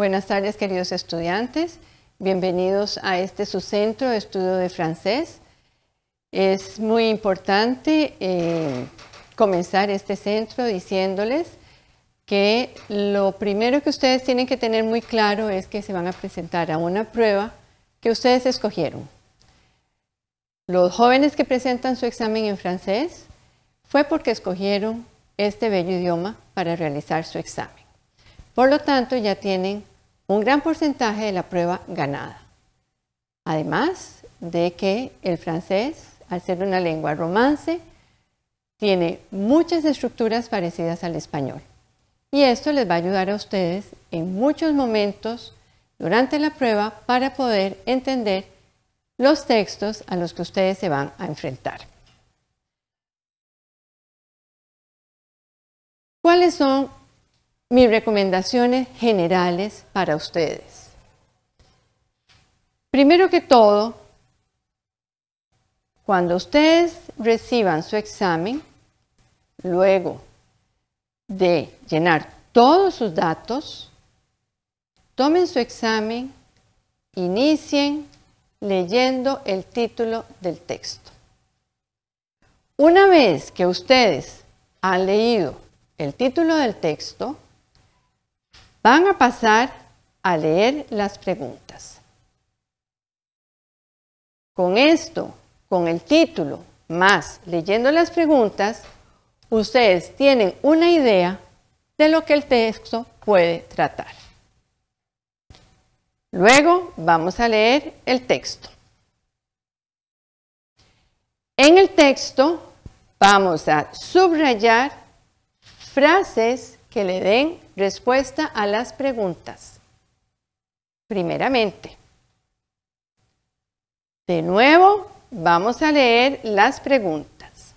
Buenas tardes, queridos estudiantes. Bienvenidos a este su centro de estudio de francés. Es muy importante eh, comenzar este centro diciéndoles que lo primero que ustedes tienen que tener muy claro es que se van a presentar a una prueba que ustedes escogieron. Los jóvenes que presentan su examen en francés fue porque escogieron este bello idioma para realizar su examen. Por lo tanto, ya tienen un gran porcentaje de la prueba ganada. Además de que el francés, al ser una lengua romance, tiene muchas estructuras parecidas al español. Y esto les va a ayudar a ustedes en muchos momentos durante la prueba para poder entender los textos a los que ustedes se van a enfrentar. ¿Cuáles son mis recomendaciones generales para ustedes. Primero que todo, cuando ustedes reciban su examen, luego de llenar todos sus datos, tomen su examen, inicien leyendo el título del texto. Una vez que ustedes han leído el título del texto, Van a pasar a leer las preguntas. Con esto, con el título, más leyendo las preguntas, ustedes tienen una idea de lo que el texto puede tratar. Luego vamos a leer el texto. En el texto vamos a subrayar frases que le den respuesta a las preguntas. Primeramente, de nuevo vamos a leer las preguntas.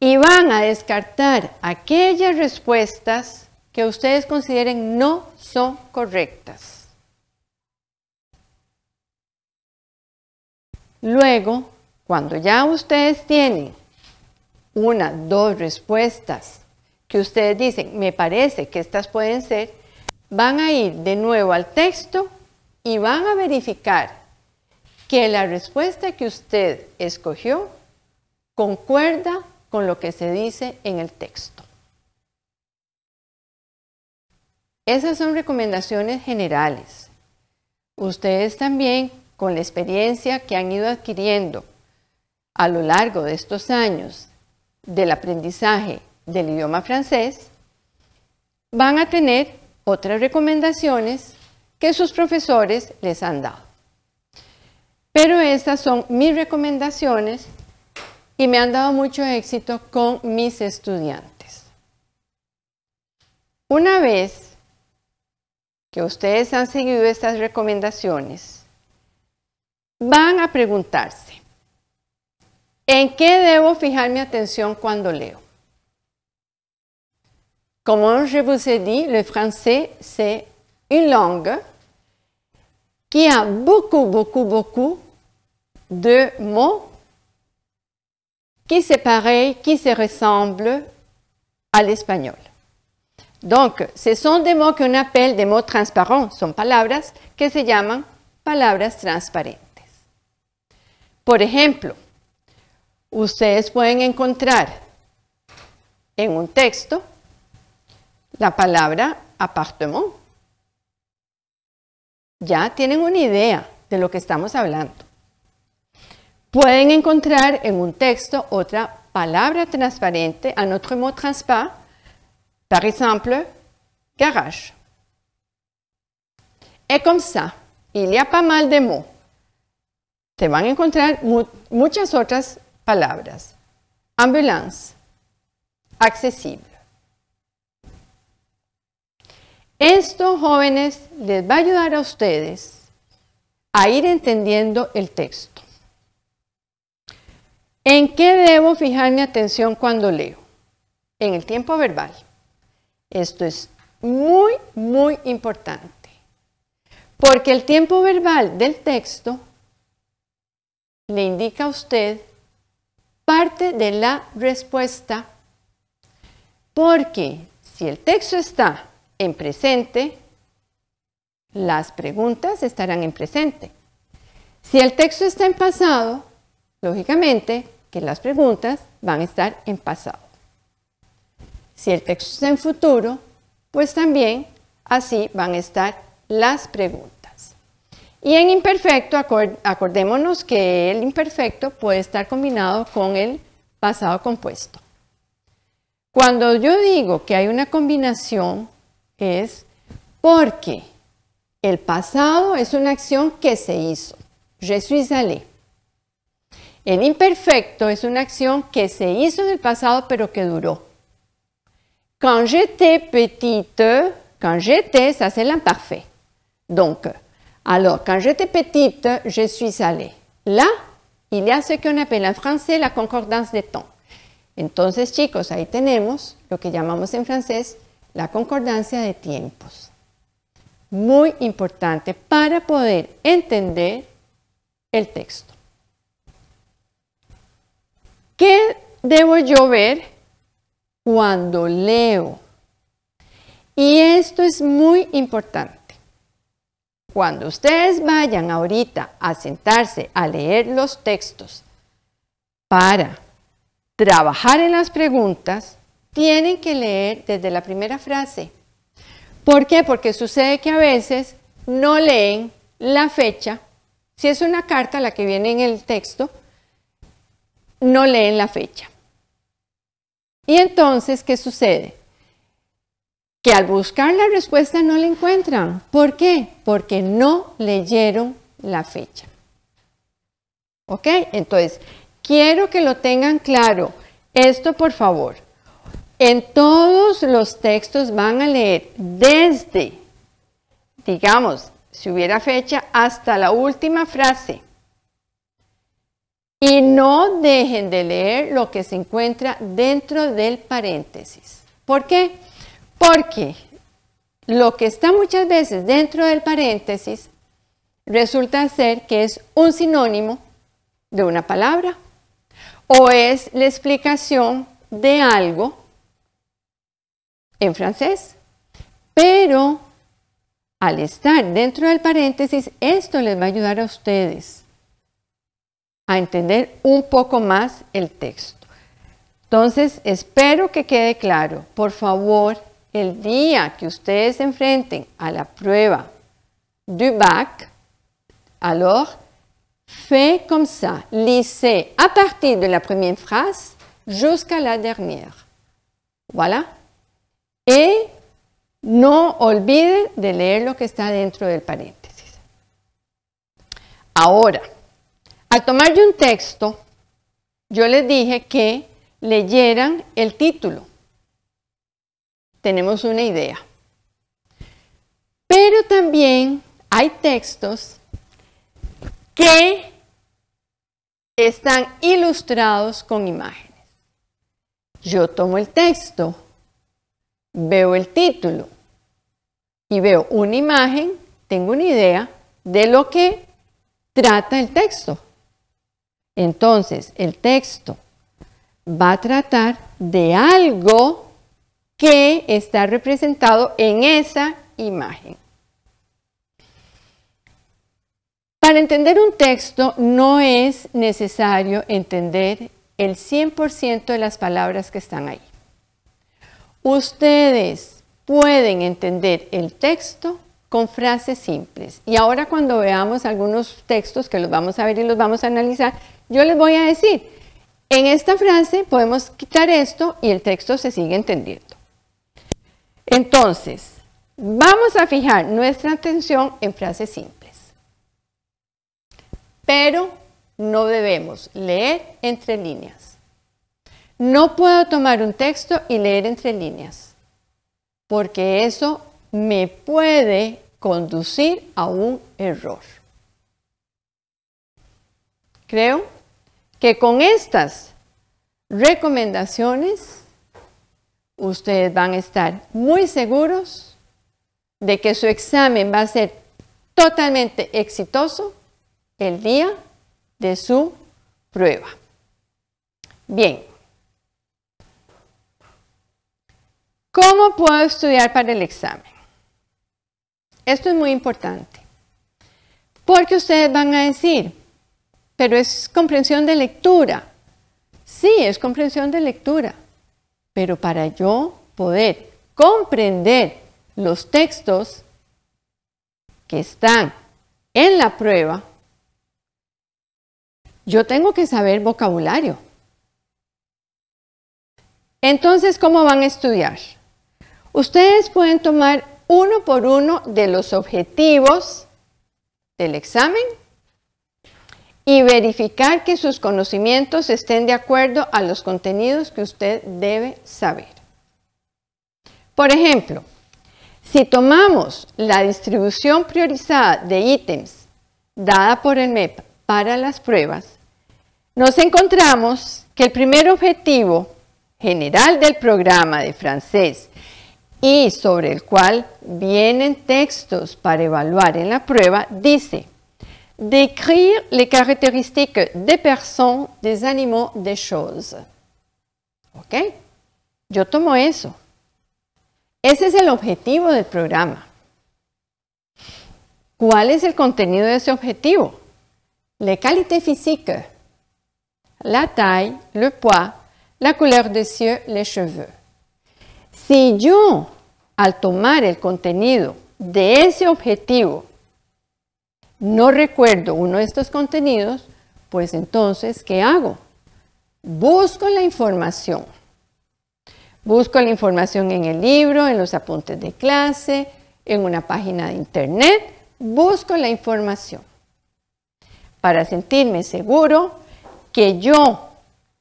Y van a descartar aquellas respuestas que ustedes consideren no son correctas. Luego, cuando ya ustedes tienen una, dos respuestas que ustedes dicen, me parece que estas pueden ser, van a ir de nuevo al texto y van a verificar que la respuesta que usted escogió concuerda con lo que se dice en el texto. Esas son recomendaciones generales. Ustedes también, con la experiencia que han ido adquiriendo a lo largo de estos años del aprendizaje del idioma francés, van a tener otras recomendaciones que sus profesores les han dado. Pero estas son mis recomendaciones y me han dado mucho éxito con mis estudiantes. Una vez que ustedes han seguido estas recomendaciones, van a preguntarse, ¿en qué debo fijar mi atención cuando leo? Comme je vous ai dit, le français, c'est une langue qui a beaucoup, beaucoup, beaucoup de mots qui se pareils, qui se ressemblent à l'espagnol. Donc, ce sont des mots qu'on appelle des mots transparents, des palabras que se llaman palabras transparentes. Por ejemplo, ustedes pueden encontrar en un texto la palabra apartement, ya tienen una idea de lo que estamos hablando. Pueden encontrar en un texto otra palabra transparente, a nuestro mot transparent, par exemple, garage. Es como ça, il y a pas mal de mots. Te van a encontrar muchas otras palabras. Ambulance, accesible. Esto, jóvenes, les va a ayudar a ustedes a ir entendiendo el texto. ¿En qué debo fijar mi atención cuando leo? En el tiempo verbal. Esto es muy, muy importante. Porque el tiempo verbal del texto le indica a usted parte de la respuesta. Porque si el texto está en presente, las preguntas estarán en presente. Si el texto está en pasado, lógicamente que las preguntas van a estar en pasado. Si el texto está en futuro, pues también así van a estar las preguntas. Y en imperfecto, acordémonos que el imperfecto puede estar combinado con el pasado compuesto. Cuando yo digo que hay una combinación, parce porque le pasado es une action que se hizo. Je suis allé. El imperfecto es una acción que se hizo en el pasado pero que duró. Quand j'étais petite, quand j'étais, ça c'est l'imparfait. Donc, alors, quand j'étais petite, je suis allée. Là, il y a ce qu'on appelle en français la concordance de temps. Entonces, chicos, ahí tenemos lo que llamamos en francés la concordancia de tiempos. Muy importante para poder entender el texto. ¿Qué debo yo ver cuando leo? Y esto es muy importante. Cuando ustedes vayan ahorita a sentarse a leer los textos para trabajar en las preguntas, tienen que leer desde la primera frase. ¿Por qué? Porque sucede que a veces no leen la fecha. Si es una carta la que viene en el texto, no leen la fecha. Y entonces, ¿qué sucede? Que al buscar la respuesta no la encuentran. ¿Por qué? Porque no leyeron la fecha. ¿Ok? Entonces, quiero que lo tengan claro. Esto, por favor. En todos los textos van a leer desde, digamos, si hubiera fecha, hasta la última frase. Y no dejen de leer lo que se encuentra dentro del paréntesis. ¿Por qué? Porque lo que está muchas veces dentro del paréntesis resulta ser que es un sinónimo de una palabra o es la explicación de algo en francés. Pero al estar dentro del paréntesis, esto les va a ayudar a ustedes a entender un poco más el texto. Entonces, espero que quede claro. Por favor, el día que ustedes se enfrenten a la prueba du bac, alors, fait comme ça. Lisez à partir de la première phrase jusqu'à la dernière. Voilà. Y e no olvide de leer lo que está dentro del paréntesis. Ahora, al tomar yo un texto, yo les dije que leyeran el título. Tenemos una idea. Pero también hay textos que están ilustrados con imágenes. Yo tomo el texto veo el título y veo una imagen, tengo una idea de lo que trata el texto. Entonces, el texto va a tratar de algo que está representado en esa imagen. Para entender un texto no es necesario entender el 100% de las palabras que están ahí. Ustedes pueden entender el texto con frases simples. Y ahora cuando veamos algunos textos que los vamos a ver y los vamos a analizar, yo les voy a decir, en esta frase podemos quitar esto y el texto se sigue entendiendo. Entonces, vamos a fijar nuestra atención en frases simples. Pero no debemos leer entre líneas. No puedo tomar un texto y leer entre líneas, porque eso me puede conducir a un error. Creo que con estas recomendaciones ustedes van a estar muy seguros de que su examen va a ser totalmente exitoso el día de su prueba. Bien, ¿Cómo puedo estudiar para el examen? Esto es muy importante, porque ustedes van a decir, pero es comprensión de lectura. Sí, es comprensión de lectura, pero para yo poder comprender los textos que están en la prueba, yo tengo que saber vocabulario. Entonces, ¿cómo van a estudiar? Ustedes pueden tomar uno por uno de los objetivos del examen y verificar que sus conocimientos estén de acuerdo a los contenidos que usted debe saber. Por ejemplo, si tomamos la distribución priorizada de ítems dada por el MEP para las pruebas, nos encontramos que el primer objetivo general del programa de francés y sobre el cual vienen textos para evaluar en la prueba, dice, décrire les características des personnes, des animaux, des choses. ¿Ok? Yo tomo eso. Ese es el objetivo del programa. ¿Cuál es el contenido de ese objetivo? Les qualités physiques, la taille, le poids, la couleur des yeux, les cheveux. Si yo, al tomar el contenido de ese objetivo, no recuerdo uno de estos contenidos, pues entonces, ¿qué hago? Busco la información. Busco la información en el libro, en los apuntes de clase, en una página de internet. Busco la información para sentirme seguro que yo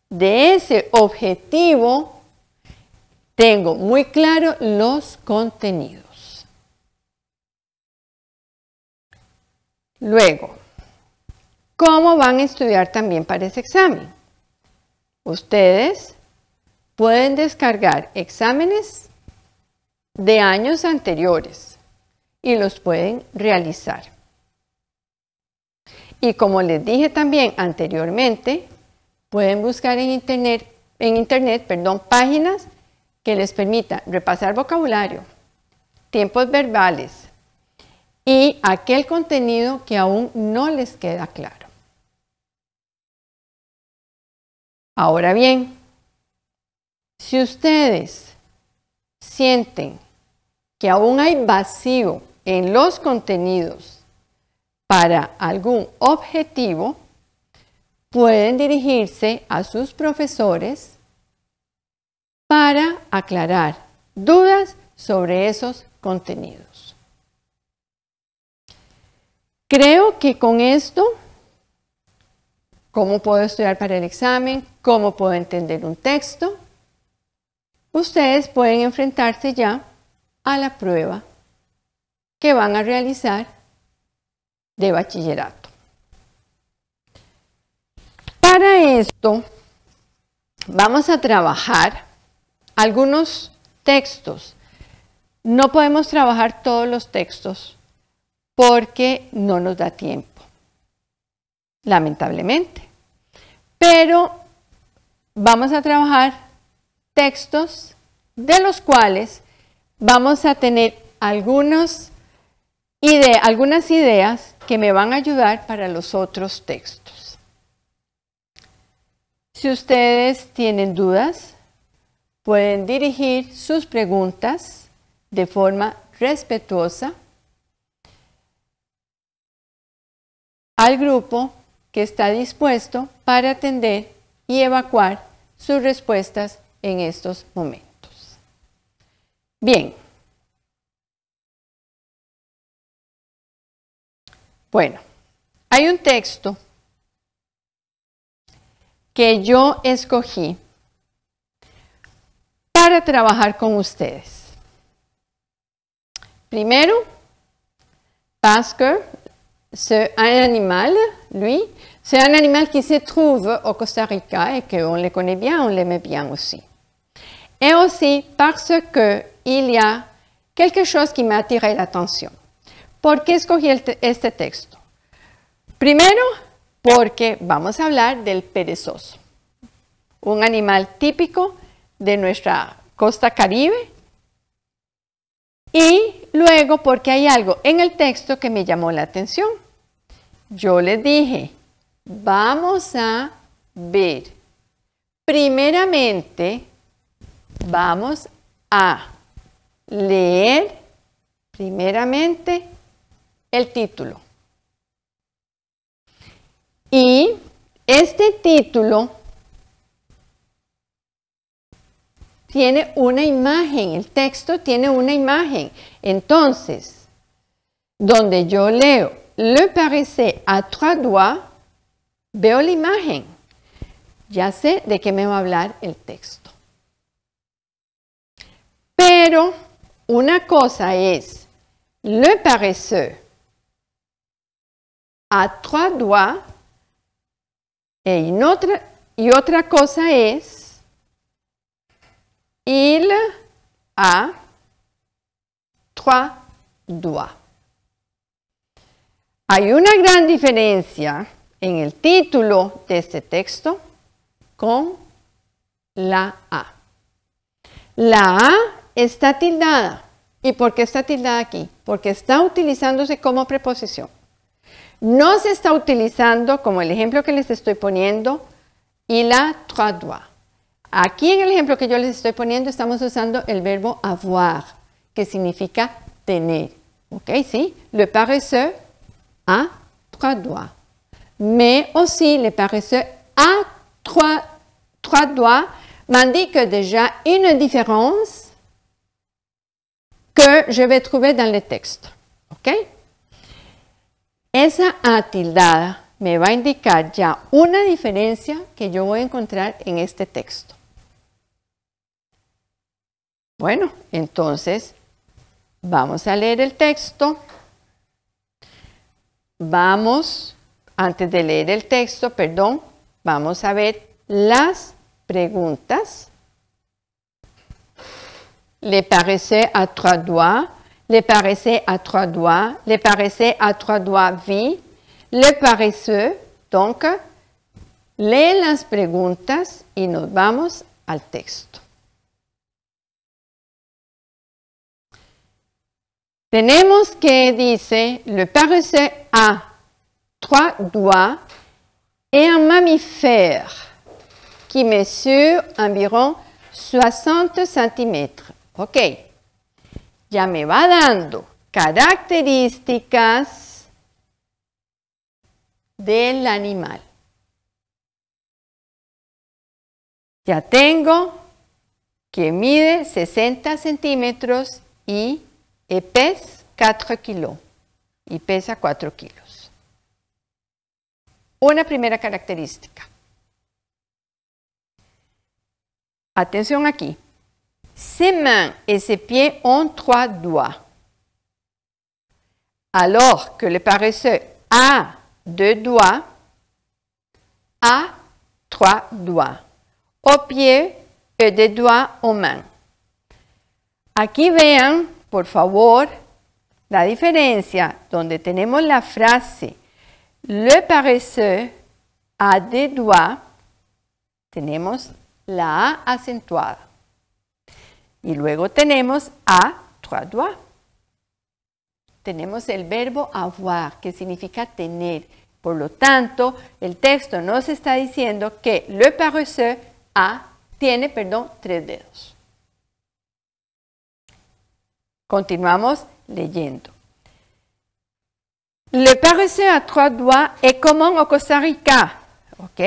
de ese objetivo tengo muy claro los contenidos. Luego, ¿cómo van a estudiar también para ese examen? Ustedes pueden descargar exámenes de años anteriores y los pueden realizar. Y como les dije también anteriormente, pueden buscar en internet, en internet perdón, páginas que les permita repasar vocabulario, tiempos verbales y aquel contenido que aún no les queda claro. Ahora bien, si ustedes sienten que aún hay vacío en los contenidos para algún objetivo, pueden dirigirse a sus profesores para aclarar dudas sobre esos contenidos. Creo que con esto, cómo puedo estudiar para el examen, cómo puedo entender un texto, ustedes pueden enfrentarse ya a la prueba que van a realizar de bachillerato. Para esto, vamos a trabajar algunos textos. No podemos trabajar todos los textos porque no nos da tiempo, lamentablemente. Pero vamos a trabajar textos de los cuales vamos a tener algunos de algunas ideas que me van a ayudar para los otros textos. Si ustedes tienen dudas, pueden dirigir sus preguntas de forma respetuosa al grupo que está dispuesto para atender y evacuar sus respuestas en estos momentos. Bien. Bueno, hay un texto que yo escogí para trabajar con ustedes. Primero, porque es un animal, lui, c'est un animal qui se trouve au Costa Rica et on le connaît bien, on l'aimait bien aussi. Et aussi parce que il y a quelque chose qui m'a attiré l'attention. ¿Por qué escogí este texto? Primero, porque vamos a hablar del perezoso, un animal típico de nuestra costa caribe. Y luego porque hay algo en el texto que me llamó la atención. Yo les dije, vamos a ver. Primeramente, vamos a leer primeramente el título. Y este título tiene una imagen, el texto tiene una imagen. Entonces, donde yo leo le parece a trois doigts, veo la imagen. Ya sé de qué me va a hablar el texto. Pero una cosa es le paresseux a trois doigts y y otra cosa es Il a trois doigts. Hay una gran diferencia en el título de este texto con la A. La A está tildada. ¿Y por qué está tildada aquí? Porque está utilizándose como preposición. No se está utilizando, como el ejemplo que les estoy poniendo, il a trois doigts. Aquí en el ejemplo que yo les estoy poniendo estamos usando el verbo avoir, que significa tener. ¿Ok? Sí. Le parece a trois doigts. Mais aussi, le parece a trois, trois doigts m'indique déjà une différence que je vais trouver dans le texte. ¿Ok? Esa atildada me va a indicar ya una diferencia que yo voy a encontrar en este texto. Bueno, entonces vamos a leer el texto. Vamos, antes de leer el texto, perdón, vamos a ver las preguntas. Le parece a trois doigts, le parece a trois doigts, le parece a trois doigts vie, le parece... Donc, lee las preguntas y nos vamos al texto. Tenemos que, dice, le paresseux a trois doigts et un mammifère qui mesure environ 60 centímetros. Ok, ya me va dando características del animal. Ya tengo que mide 60 centímetros y et pèse 4 kg. Il pèse 4 kilos. Une première caractéristique. Attention ici. Ses mains et ses pieds ont trois doigts, alors que le paresseux a deux doigts, a trois doigts, aux pieds et des doigts aux mains. Aquí vean por favor, la diferencia donde tenemos la frase le paresseux a des doigts, tenemos la A acentuada. Y luego tenemos a trois doigts. Tenemos el verbo avoir, que significa tener. Por lo tanto, el texto nos está diciendo que le paresseux a, tiene, perdón, tres dedos. Continuamos leyendo. Le parece a trois doigts es común en Costa Rica. Ok,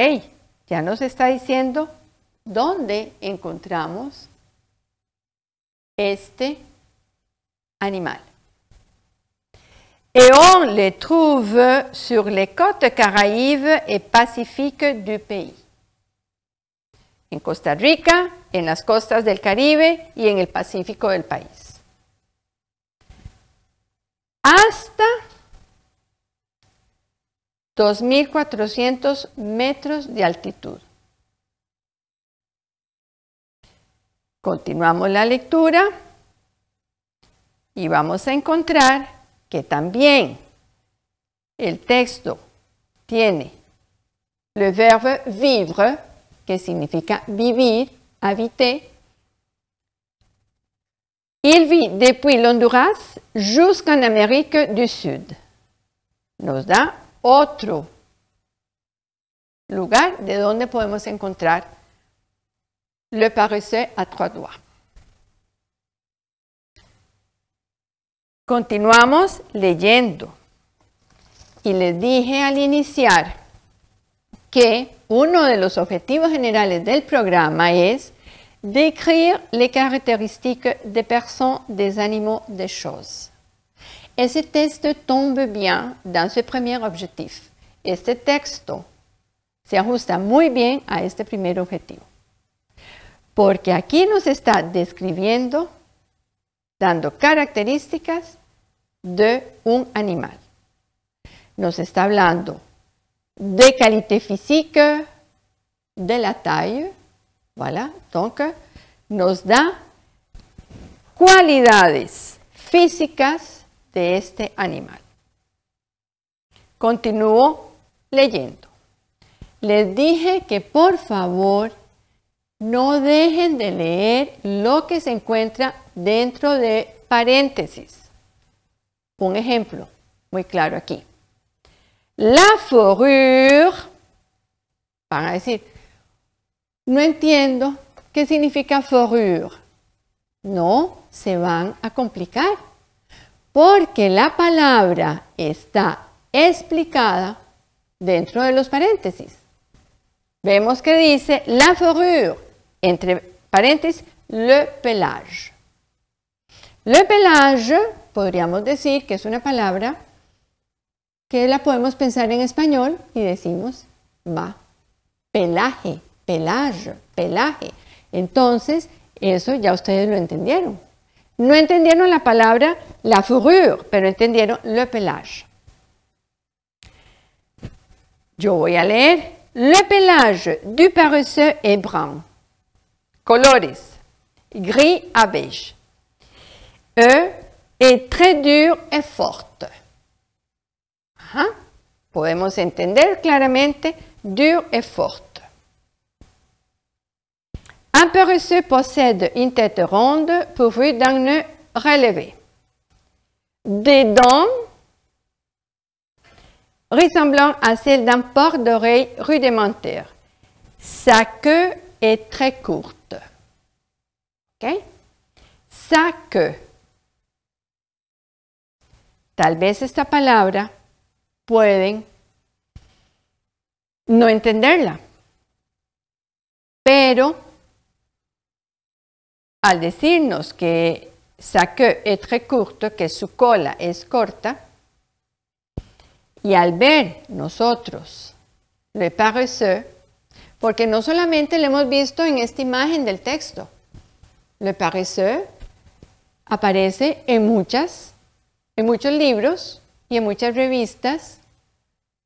ya nos está diciendo dónde encontramos este animal. Et on le trouve sur les côtes caraïbes et pacifiques du pays. En Costa Rica, en las costas del Caribe y en el Pacífico del país hasta 2.400 metros de altitud. Continuamos la lectura y vamos a encontrar que también el texto tiene le verbo vivre, que significa vivir, habiter, Il vit depuis l'Honduras jusqu'en Amérique du Sud. Nos da otro lugar de donde podemos encontrar le paresseux a trois doigts. Continuamos leyendo. Y les dije al iniciar que uno de los objetivos generales del programa es décrire les caractéristiques des personnes, des animaux, des choses. Et ce texte tombe bien dans ce premier objectif. Ce texte se ajusta muy bien à ce premier objectif. Porque aquí nos está describiendo, dando características de un animal. Nos está hablando de qualité physique, de la taille, Voilà, donc nos da cualidades físicas de este animal. Continúo leyendo. Les dije que por favor no dejen de leer lo que se encuentra dentro de paréntesis. Un ejemplo muy claro aquí. La forrure, van a decir, no entiendo qué significa forur. No, se van a complicar, porque la palabra está explicada dentro de los paréntesis. Vemos que dice la forrure, entre paréntesis, le pelage. Le pelage, podríamos decir que es una palabra que la podemos pensar en español y decimos, va, pelaje, pelaje, pelaje. Entonces, eso ya ustedes lo entendieron. No entendieron la palabra la fourrure, pero entendieron le pelage. Yo voy a leer le pelage du paresseux est brun. Colores gris à beige. E est très dur et forte. Ajá. Podemos entender claramente dur et forte. Un paresseux possède une tête ronde pourvue d'un nœud relevé. Des dents ressemblant à celles d'un porte d'oreille rudimentaire. Sa queue est très courte. Ok? Sa queue. Tal esta palabra pueden no entenderla, pero al decirnos que sa queue es très courte, que su cola es corta, y al ver nosotros le paresseux, porque no solamente lo hemos visto en esta imagen del texto, le paresseux aparece en muchas, en muchos libros y en muchas revistas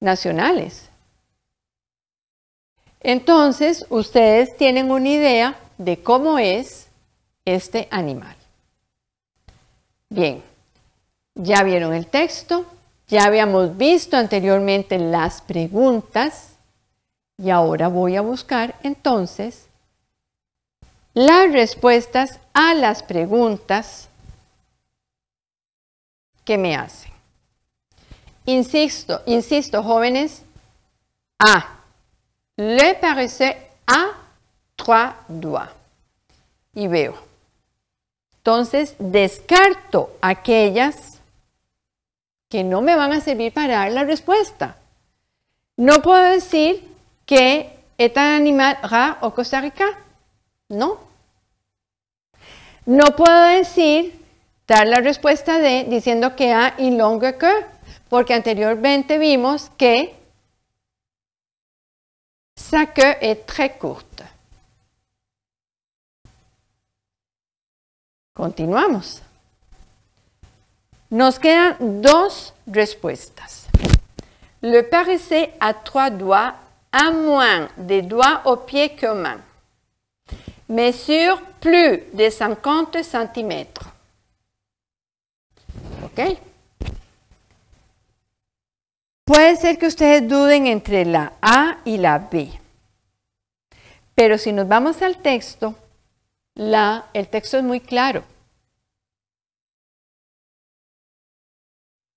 nacionales. Entonces, ustedes tienen una idea de cómo es este animal. Bien, ya vieron el texto, ya habíamos visto anteriormente las preguntas y ahora voy a buscar entonces las respuestas a las preguntas que me hacen. Insisto, insisto, jóvenes, A. Le parece a trois doigts. Y veo. Entonces, descarto aquellas que no me van a servir para dar la respuesta. No puedo decir que es este un animal ra o Costa Rica. No. No puedo decir, dar la respuesta de diciendo que a y longer que, porque anteriormente vimos que saque que es très courte. Continuamos. Nos quedan dos respuestas. Le parece a trois doigts, a moins de doigts au pied que main. Mesure plus de 50 centímetros. ¿Ok? Puede ser que ustedes duden entre la A y la B. Pero si nos vamos al texto, la, el texto es muy claro.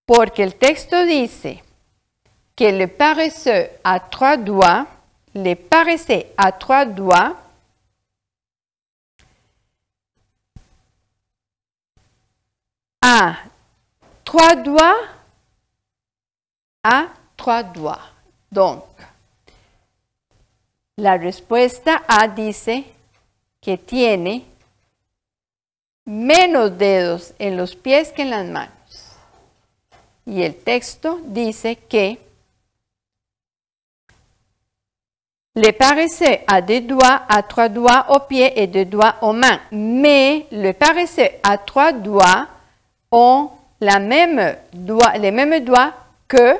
Porque el texto dice que le parece a trois doigts, le parece a trois doigts, a trois doigts, a trois doigts. Donc, la respuesta A dice que tiene menos dedos en los pies que en las manos. Y el texto dice que Le parece a deux doigts, a trois doigts aux pied et deux doigts aux mains. Mais le parece a trois doigts ont la même les mêmes doigts que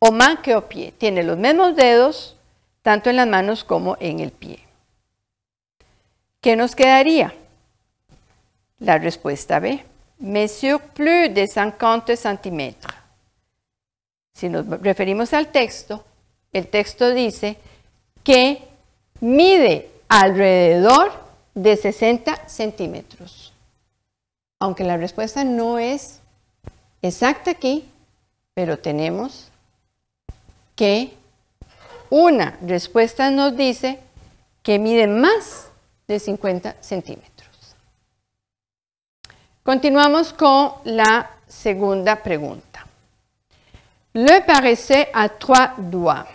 aux mains que aux pieds. Tiene los mismos dedos tanto en las manos como en el pie. ¿Qué nos quedaría? La respuesta B. Me plus de 50 centímetros. Si nos referimos al texto, el texto dice que mide alrededor de 60 centímetros. Aunque la respuesta no es exacta aquí, pero tenemos que una respuesta nos dice que mide más 50 cm. Continuamos la seconde pregunta. Le paresseux a trois doigts.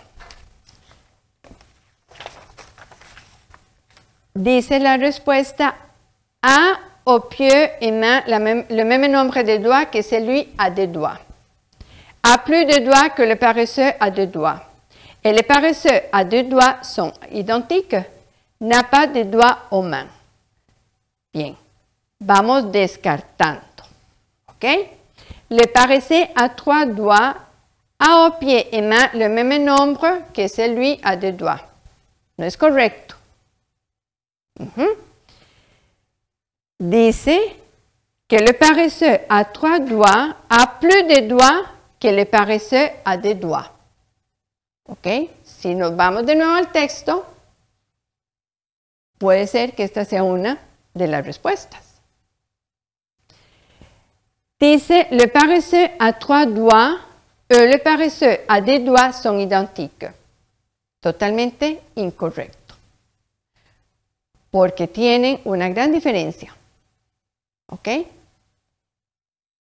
Dice la respuesta A au pied et main le même nombre de doigts que celui à deux doigts. A plus de doigts que le paresseux à deux doigts. Et les paresseux à deux doigts sont identiques n'a pas de doigts aux mains. Bien, vamos descartando. ¿Ok? Le parece a trois doigts, a aux pieds et mains le même nombre que celui a deux doigts. No es correcto. Dice que le paresseux a trois doigts a plus de doigts que le paresseux a dos doigts. ¿Ok? Si nos vamos de nuevo al texto, Puede ser que esta sea una de las respuestas. Dice, le parece a trois doigts, eh, le paresseux a des doigts son idénticos. Totalmente incorrecto. Porque tienen una gran diferencia. ¿Ok?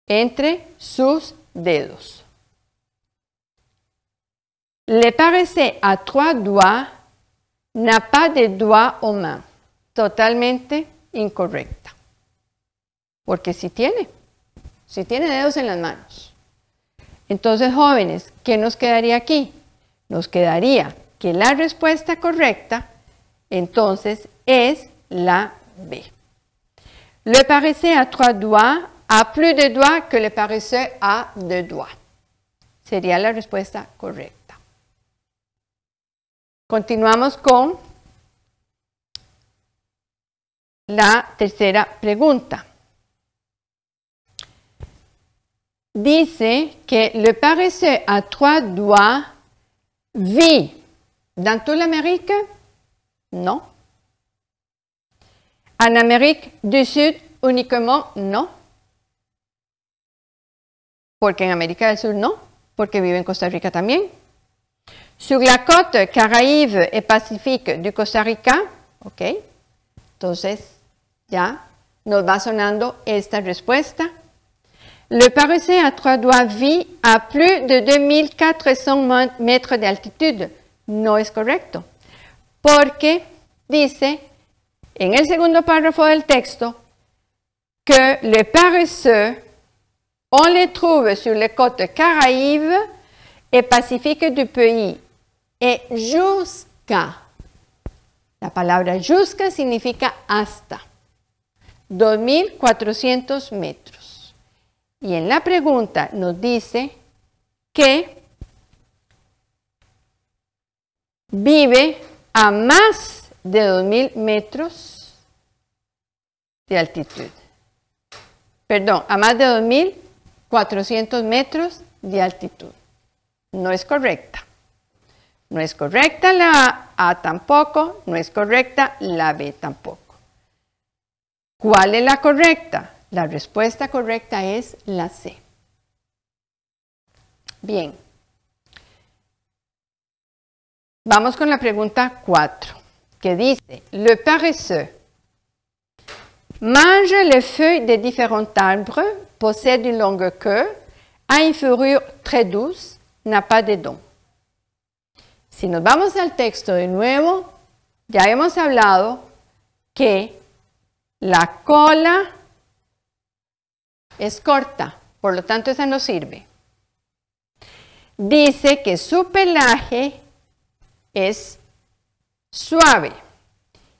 Entre sus dedos. Le parece a trois doigts n'a pas de doigts aux mains. Totalmente incorrecta. Porque si tiene, si tiene dedos en las manos. Entonces, jóvenes, ¿qué nos quedaría aquí? Nos quedaría que la respuesta correcta entonces es la B. Le parece a trois doigts a plus de doigts que le parece a deux doigts. Sería la respuesta correcta. Continuamos con la tercera pregunta. Dice que le paresseux a trois doigts vive dans toute l'Amérique no, En América del Sur únicamente no. Porque en América del Sur no, porque vive en Costa Rica también. Sur la côte Caraïbe et Pacifique du Costa Rica, ok, entonces ya nos va sonando esta respuesta. Le paresseux à trois doigts vit à plus de 2400 mètres d'altitude. No correct. correcto. Porque dice en el segundo párrafo del texto que le paresseux, on les trouve sur les côtes caraïbes et Pacifique du pays e La palabra yuska significa hasta 2400 metros. Y en la pregunta nos dice que vive a más de 2000 metros de altitud. Perdón, a más de 2400 metros de altitud. No es correcta. No es correcta la A tampoco, no es correcta la B tampoco. ¿Cuál es la correcta? La respuesta correcta es la C. Bien. Vamos con la pregunta 4, que dice, le paresseux mange les feuilles de différents arbres, possède une longue queue, a une fourrure très douce, n'a pas de dents. Si nos vamos al texto de nuevo, ya hemos hablado que la cola es corta, por lo tanto esa no sirve. Dice que su pelaje es suave.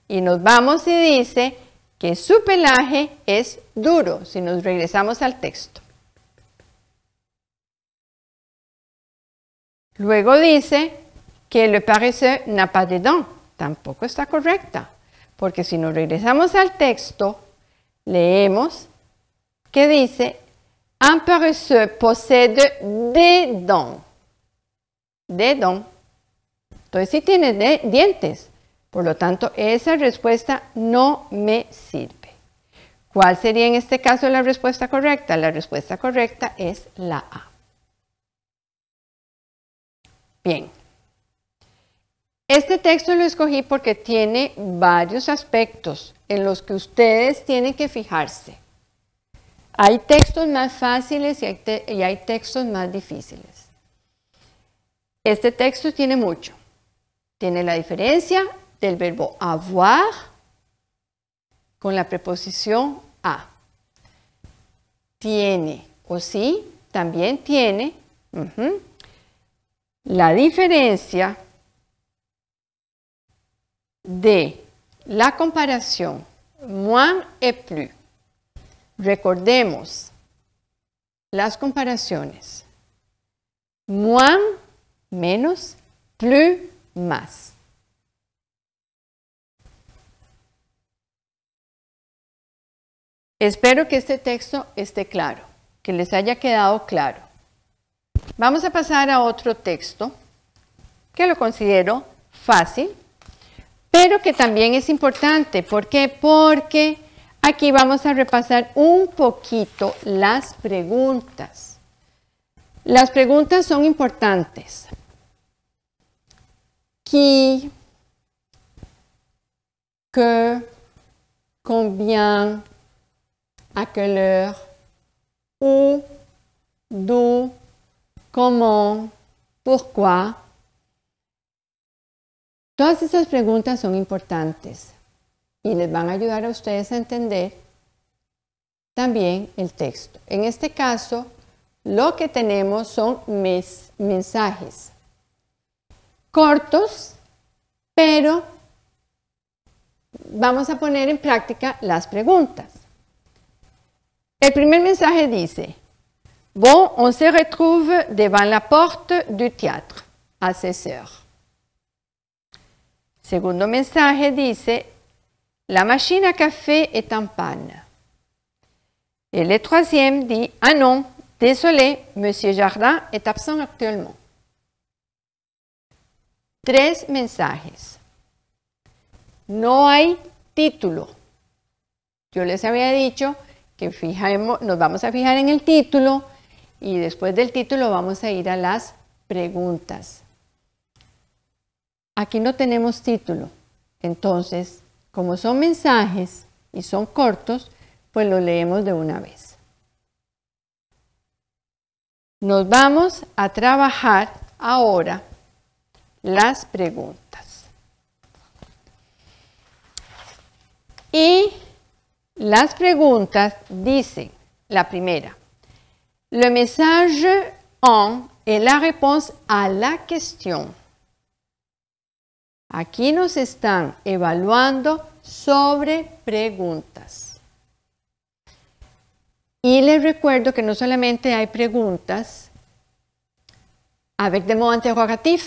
Y nos vamos y dice que su pelaje es duro, si nos regresamos al texto. Luego dice que le parece n'a pas de don. Tampoco está correcta, porque si nos regresamos al texto, leemos que dice, un paresseux possède de don. Des Entonces sí tiene dientes. Por lo tanto, esa respuesta no me sirve. ¿Cuál sería en este caso la respuesta correcta? La respuesta correcta es la A. Bien, este texto lo escogí porque tiene varios aspectos en los que ustedes tienen que fijarse. Hay textos más fáciles y hay, textos más difíciles. Este texto tiene mucho. Tiene la diferencia del verbo avoir con la preposición a. Tiene o sí, también tiene la diferencia de la comparación moins et plus. Recordemos las comparaciones. Moins, menos, plus, más. Espero que este texto esté claro, que les haya quedado claro. Vamos a pasar a otro texto que lo considero fácil pero que también es importante. ¿Por qué? Porque aquí vamos a repasar un poquito las preguntas. Las preguntas son importantes. Qui, que, combien, qué hora? heure, ¿Dónde? ¿Cómo? ¿Por qué? Todas estas preguntas son importantes y les van a ayudar a ustedes a entender también el texto. En este caso, lo que tenemos son mis mensajes cortos, pero vamos a poner en práctica las preguntas. El primer mensaje dice, Bon, on se retrouve devant la porte du théâtre, à 16 heures. Segundo mensaje dice, la máquina café est en panne. Et le troisième dice, ah non, désolé, Monsieur Jardin est absent actuellement. Tres mensajes. No hay título. Yo les había dicho que nos vamos a fijar en el título y después del título vamos a ir a las preguntas. Aquí no tenemos título. Entonces, como son mensajes y son cortos, pues los leemos de una vez. Nos vamos a trabajar ahora las preguntas. Y las preguntas dicen, la primera, le message en es la respuesta a la question. Aquí nos están evaluando sobre preguntas. Y les recuerdo que no solamente hay preguntas a ver de modo interrogativo,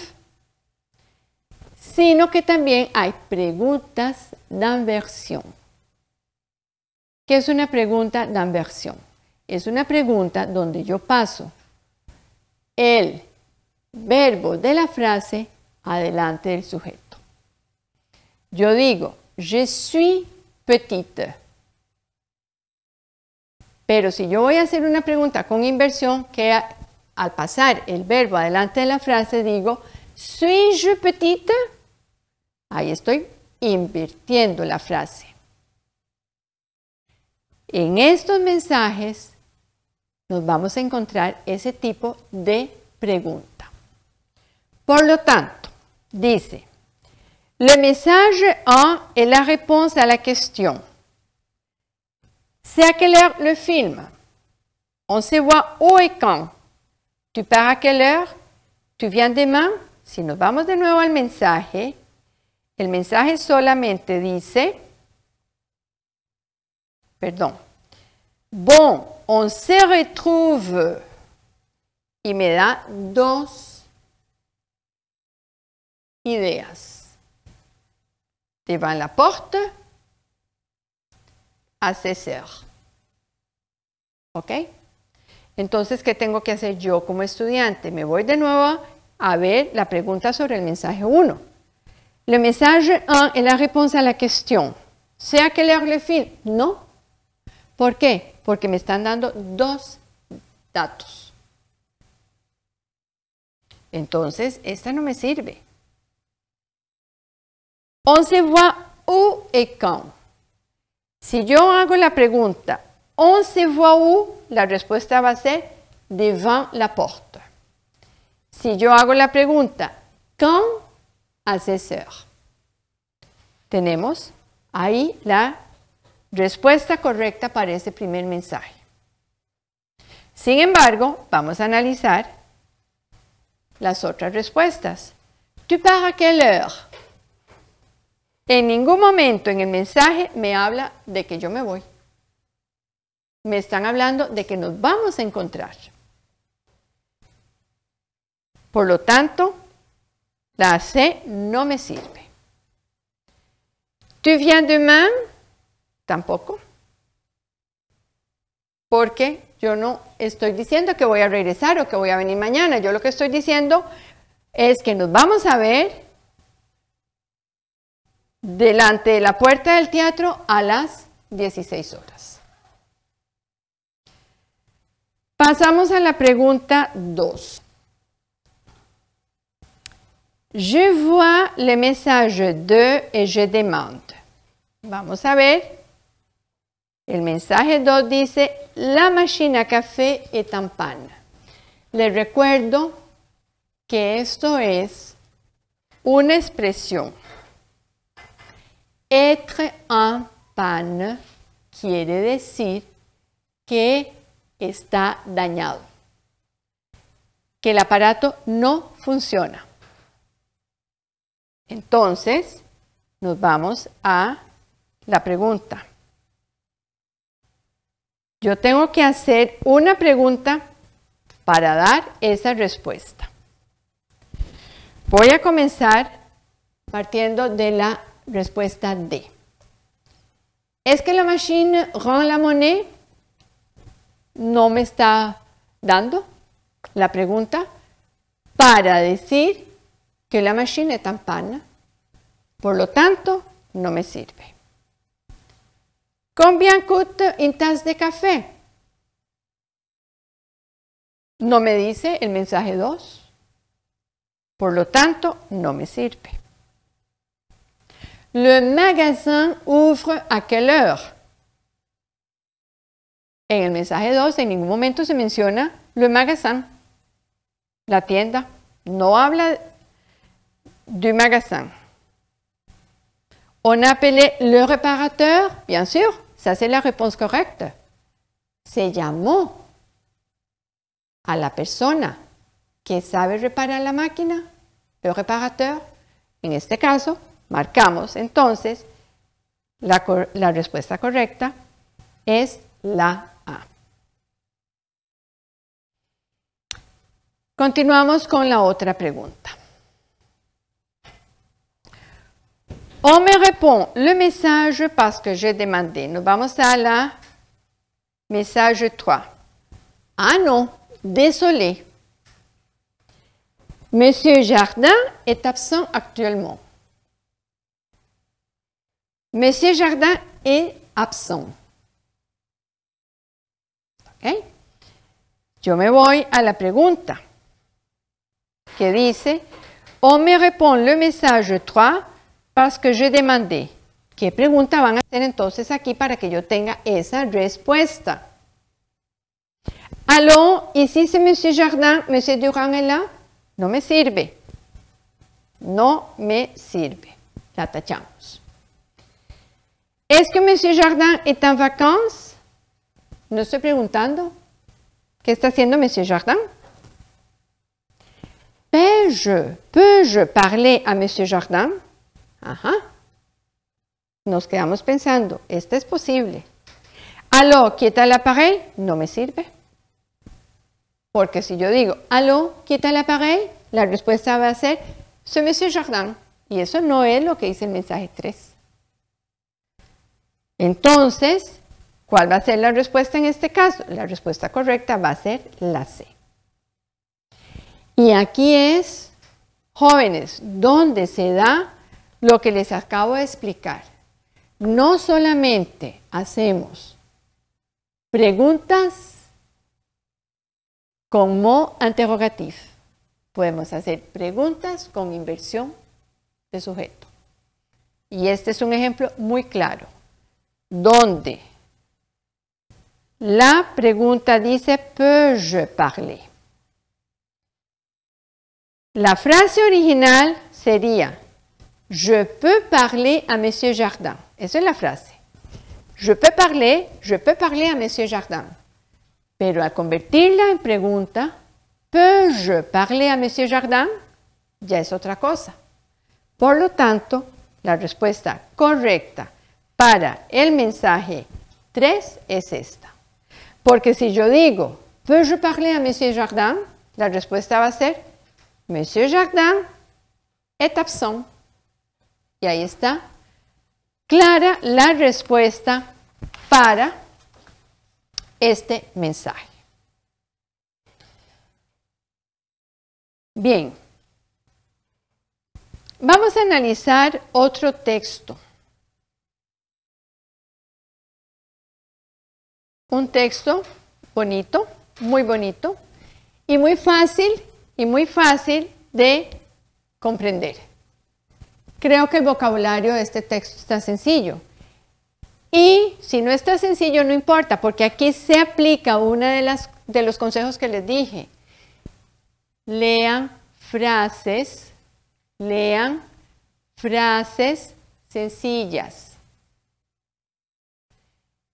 sino que también hay preguntas d'inversion. ¿Qué es una pregunta d'inversion? Es una pregunta donde yo paso el verbo de la frase adelante del sujeto. Yo digo, je suis petite. Pero si yo voy a hacer una pregunta con inversión, que al pasar el verbo adelante de la frase digo, suis-je petite? Ahí estoy invirtiendo la frase. En estos mensajes nos vamos a encontrar ese tipo de pregunta. Por lo tanto, dice, Le message 1 est la réponse à la question. C'est à quelle heure le film On se voit où et quand Tu pars à quelle heure Tu viens demain Si nous vamos de nuevo al mensaje, el mensaje solamente dice, Pardon. bon, on se retrouve. Y me da dos ideas. devant la porte a cesar. ¿Ok? Entonces, ¿qué tengo que hacer yo como estudiante? Me voy de nuevo a ver la pregunta sobre el mensaje 1. El mensaje 1 es la respuesta a la cuestión. ¿Sea que le fin? No. ¿Por qué? Porque me están dando dos datos. Entonces, esta no me sirve. On se voit où et quand. Si yo hago la pregunta, on se voit où, la respuesta va a ser devant la porte. Si yo hago la pregunta, quand, asesor. Tenemos ahí la respuesta correcta para ese primer mensaje. Sin embargo, vamos a analizar las otras respuestas. Tu pars a quelle heure? En ningún momento en el mensaje me habla de que yo me voy. Me están hablando de que nos vamos a encontrar. Por lo tanto, la C no me sirve. Tu viens mañana? Tampoco. Porque yo no estoy diciendo que voy a regresar o que voy a venir mañana. Yo lo que estoy diciendo es que nos vamos a ver delante de la puerta del teatro a las 16 horas. Pasamos a la pregunta 2. Je vois le message 2 et je demande. Vamos a ver. El mensaje 2 dice, la máquina café y en Les recuerdo que esto es una expresión Etre en pan quiere decir que está dañado, que el aparato no funciona. Entonces, nos vamos a la pregunta. Yo tengo que hacer una pregunta para dar esa respuesta. Voy a comenzar partiendo de la Respuesta D. ¿Es que la machine rend la monnaie? No me está dando la pregunta para decir que la machine es en panne? Por lo tanto, no me sirve. Combien coûte une tasse de café? No me dice el mensaje 2. Por lo tanto, no me sirve. Le magasin ouvre à quelle heure? En le message 2 en ningún momento se mentionne le magasin, la tienda. No habla du magasin. On appelait le réparateur, bien sûr, ça c'est la réponse correcte. Se llamó a la persona que sabe reparar la máquina, le réparateur, en este caso, Marcamos entonces la, respuesta correcta es la A. Continuamos con la otra pregunta. On me répond le message parce que j'ai demandé. Nous allons à la message 3. Ah non, désolé. Monsieur Jardin est absent actuellement. Monsieur Jardin est absent. ¿Ok? Yo me voy a la pregunta que dice, on me responde le mensaje 3 parce que je demandé. ¿Qué pregunta van a hacer entonces aquí para que yo tenga esa respuesta? ¿Y si c'est Monsieur Jardin, Monsieur Durand est là. No me sirve. No me sirve. La tachamos. Est-ce que Monsieur Jardin est en vacances? No estoy preguntando. ¿Qué está haciendo M. Jardin? Peux-je, peux-je parler à M. Jardin? Ajá. Nos quedamos pensando, esto es posible. Aló, ¿qué tal appareil? No me sirve. que si dis, digo, aló, est à appareil? La réponse va être, c'est M. Jardin. Y eso no es ce que dit le message 3. Entonces, ¿cuál va a ser la respuesta en este caso? La respuesta correcta va a ser la C. Y aquí es, jóvenes, donde se da lo que les acabo de explicar. No solamente hacemos preguntas con mo' interrogativo Podemos hacer preguntas con inversión de sujeto. Y este es un ejemplo muy claro. ¿Dónde? La pregunta dice ¿Peux-je parler? La frase original sería Je peux parler à Monsieur Jardin. Esa es la frase. Je peux parler, je peux parler à Monsieur Jardin. Pero a convertirla en pregunta, ¿peux-je parler à Monsieur Jardin? Ya es otra cosa. Por lo tanto, la respuesta correcta para el mensaje 3 es esta. Porque si yo digo, ¿Puedo hablar a Monsieur Jardin? La respuesta va a ser, Monsieur Jardin est absent. Y ahí está clara la respuesta para este mensaje. Bien, vamos a analizar otro texto. un texto bonito, muy bonito y muy fácil y muy fácil de comprender. Creo que el vocabulario de este texto está sencillo. Y si no está sencillo, no importa, porque aquí se aplica uno de, de los consejos que les dije. Lean frases, lean frases sencillas.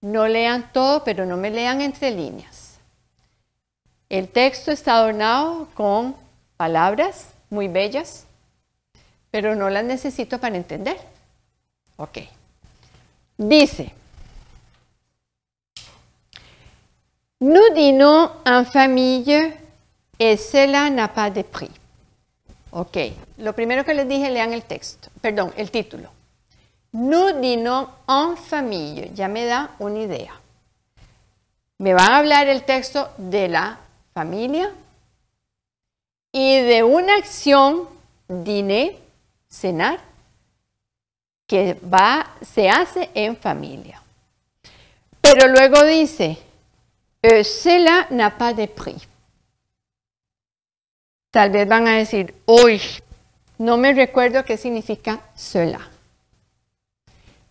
No lean todo, pero no me lean entre líneas. El texto está adornado con palabras muy bellas, pero no las necesito para entender. Ok. Dice, Nous dînons en famille et cela n'a pas de prix. Ok, lo primero que les dije, lean el texto, perdón, el título. Nous dînons en famille. Ya me da una idea. Me van a hablar el texto de la familia y de una acción, dîner, cenar, que va, se hace en familia. Pero luego dice, euh, cela n'a pas de prix. Tal vez van a decir, hoy no me recuerdo qué significa cela.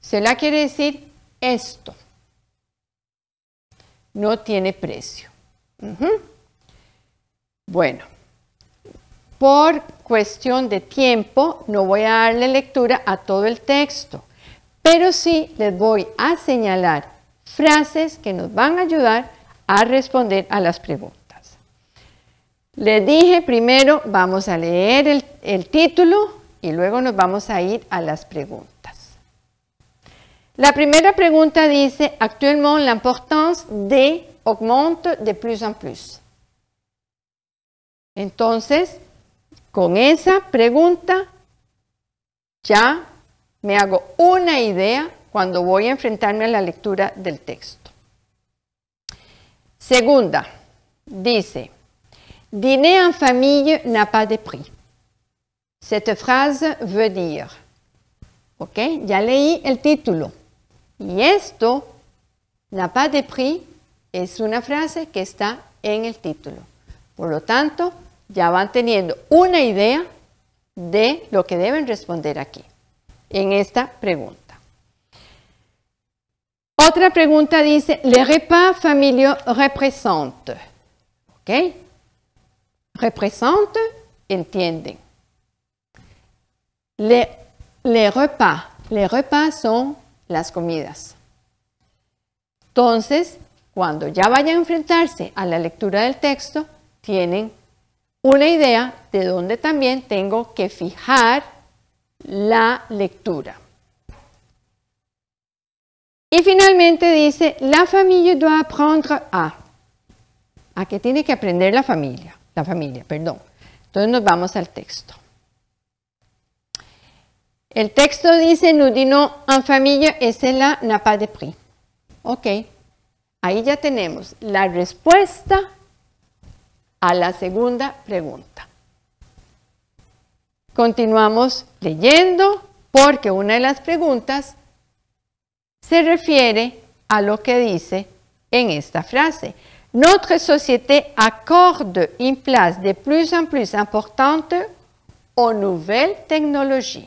¿Se la quiere decir esto. No tiene precio. Bueno, por cuestión de tiempo no voy a darle lectura a todo el texto, pero sí les voy a señalar frases que nos van a ayudar a responder a las preguntas. Les dije primero, vamos a leer el título y luego nos vamos a ir a las preguntas. La primera pregunta dice, actualmente la importancia de augmente de plus en plus. Entonces, con esa pregunta ya me hago una idea cuando voy a enfrentarme a la lectura del texto. Segunda, dice, dîner en familia n'a pas de prix. Cette phrase veut dire, ok, ya leí el título, y esto, la paz de prix es una frase que está en el título. Por lo tanto, ya van teniendo una idea de lo que deben responder aquí, en esta pregunta. Otra pregunta dice, ¿le repas familia représente. ¿Ok? Represente, entienden. ¿Le repas, les repas son las comidas. Entonces, cuando ya vaya a enfrentarse a la lectura del texto, tienen una idea de dónde también tengo que fijar la lectura. Y finalmente dice, la familia doit aprender a. ¿A qué tiene que aprender la familia? La familia, perdón. Entonces nos vamos al texto. El texto dice, nous dînons en famille et cela n'a pas de prix. Ok, ahí ya tenemos la respuesta a la segunda pregunta. Continuamos leyendo porque una de las preguntas se refiere a lo que dice en esta frase. Notre société accorde une place de plus en plus importante aux nouvelles technologies.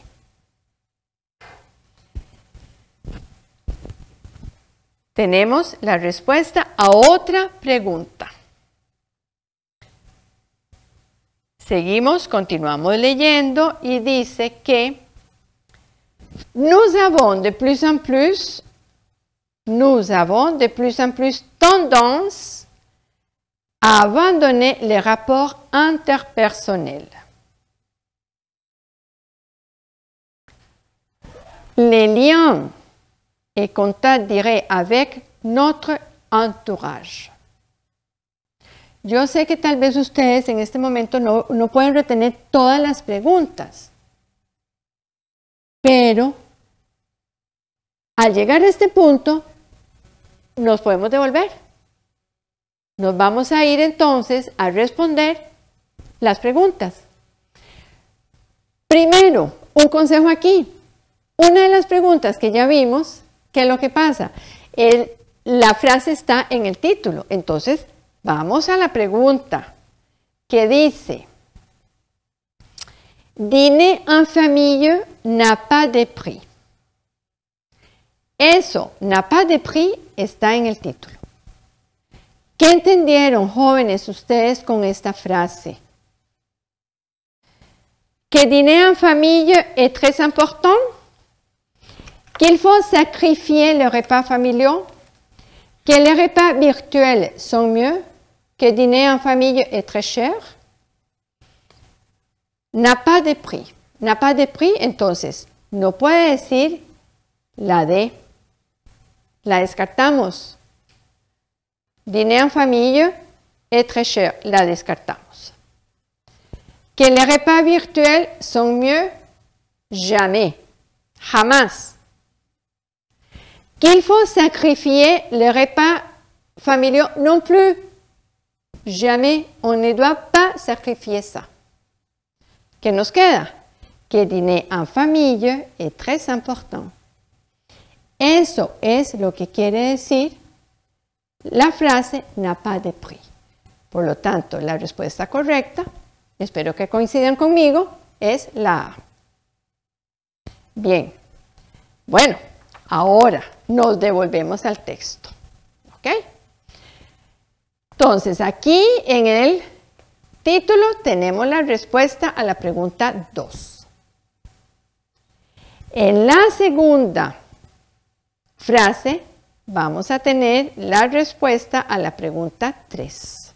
tenemos la respuesta a otra pregunta. Seguimos, continuamos leyendo y dice que nous avons de plus en plus, nous avons de plus en plus tendance à abandonner les rapports interpersonnels. Les liens contar, diré, avec notre entourage. Yo sé que tal vez ustedes en este momento no pueden retener todas las preguntas, pero al llegar a este punto nos podemos devolver. Nos vamos a ir entonces a responder las preguntas. Primero, un consejo aquí. Una de las preguntas que ya vimos ¿Qué es lo que pasa? la frase está en el título. Entonces, vamos a la pregunta que dice, Dîner en famille n'a pas de prix. Eso, n'a pas de prix, está en el título. ¿Qué entendieron jóvenes ustedes con esta frase? Que dîner en famille es très important qu'il faut sacrifier le repas familial, que les repas virtuels sont mieux, que dîner en famille est très cher, n'a pas de prix. N'a pas de prix, entonces, no puede decir la de. La descartamos. Dîner en famille est très cher. La descartamos. Que les repas virtuels sont mieux? Jamais. jamais qu'il faut sacrifier le repas familial non plus. Jamais on ne doit pas sacrifier ça. Que nous queda? Que dîner en famille est très important. Eso es lo que quiere decir la frase n'a pas de prix. Por lo tanto, la respuesta correcta, espero que coincidan conmigo, es la A. Bien. Bueno, Ahora nos devolvemos al texto. ¿Ok? Entonces, aquí en el título tenemos la respuesta a la pregunta 2. En la segunda frase vamos a tener la respuesta a la pregunta 3.